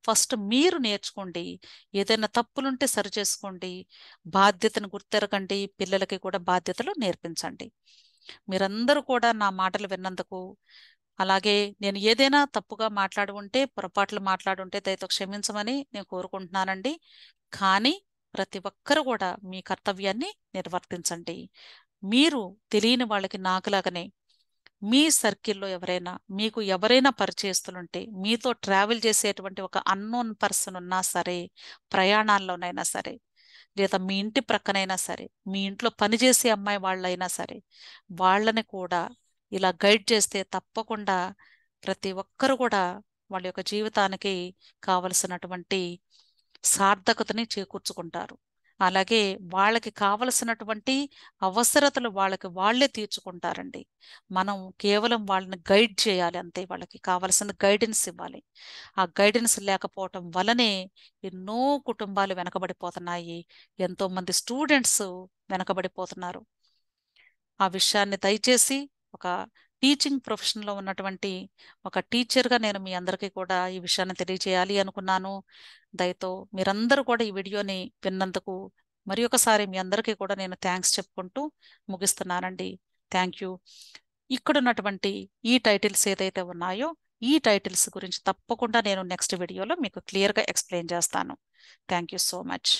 Speaker 1: ఫస్ట్ మీరు నేర్చుకోండి ఏదైనా తప్పులుంటే సరి చేసుకోండి బాధ్యతను గుర్తెరగండి పిల్లలకి కూడా బాధ్యతలు నేర్పించండి మీరందరూ కూడా నా మాటలు విన్నందుకు అలాగే నేను ఏదైనా తప్పుగా మాట్లాడి ఉంటే పొరపాట్లు మాట్లాడి ఉంటే దయతో క్షమించమని నేను కోరుకుంటున్నానండి కానీ ప్రతి ఒక్కరు కూడా మీ కర్తవ్యాన్ని నిర్వర్తించండి మీరు తెలియని వాళ్ళకి నాకులాగనే మీ సర్కిల్లో ఎవరైనా మీకు ఎవరైనా పరిచయస్తులుంటే మీతో ట్రావెల్ చేసేటువంటి ఒక అన్నోన్ పర్సన్ ఉన్నా సరే ప్రయాణాల్లోనైనా సరే లేదా మీ ఇంటి ప్రక్కనైనా సరే మీ ఇంట్లో పనిచేసే అమ్మాయి వాళ్ళైనా సరే వాళ్ళని కూడా ఇలా గైడ్ చేస్తే తప్పకుండా ప్రతి ఒక్కరు కూడా వాళ్ళ యొక్క జీవితానికి కావలసినటువంటి సార్థకతని చేకూర్చుకుంటారు అలాగే వాళ్ళకి కావలసినటువంటి అవసరతలు వాళ్ళకి వాళ్ళే తీర్చుకుంటారండి మనం కేవలం వాళ్ళని గైడ్ చేయాలి అంతే వాళ్ళకి కావలసిన గైడెన్స్ ఇవ్వాలి ఆ గైడెన్స్ లేకపోవటం వలనే ఎన్నో కుటుంబాలు వెనకబడిపోతున్నాయి ఎంతోమంది స్టూడెంట్స్ వెనకబడిపోతున్నారు ఆ విషయాన్ని దయచేసి ఒక టీచింగ్ ప్రొఫెషన్లో ఉన్నటువంటి ఒక టీచర్గా నేను మీ అందరికీ కూడా ఈ విషయాన్ని తెలియజేయాలి అనుకున్నాను దయతో మీరందరూ కూడా ఈ వీడియోని విన్నందుకు మరి ఒకసారి మీ అందరికీ కూడా నేను థ్యాంక్స్ చెప్పుకుంటూ ముగిస్తున్నానండి థ్యాంక్ యూ ఇక్కడున్నటువంటి ఈ టైటిల్స్ ఏదైతే ఉన్నాయో ఈ టైటిల్స్ గురించి తప్పకుండా నేను నెక్స్ట్ వీడియోలో మీకు క్లియర్గా ఎక్స్ప్లెయిన్ చేస్తాను థ్యాంక్ యూ సో మచ్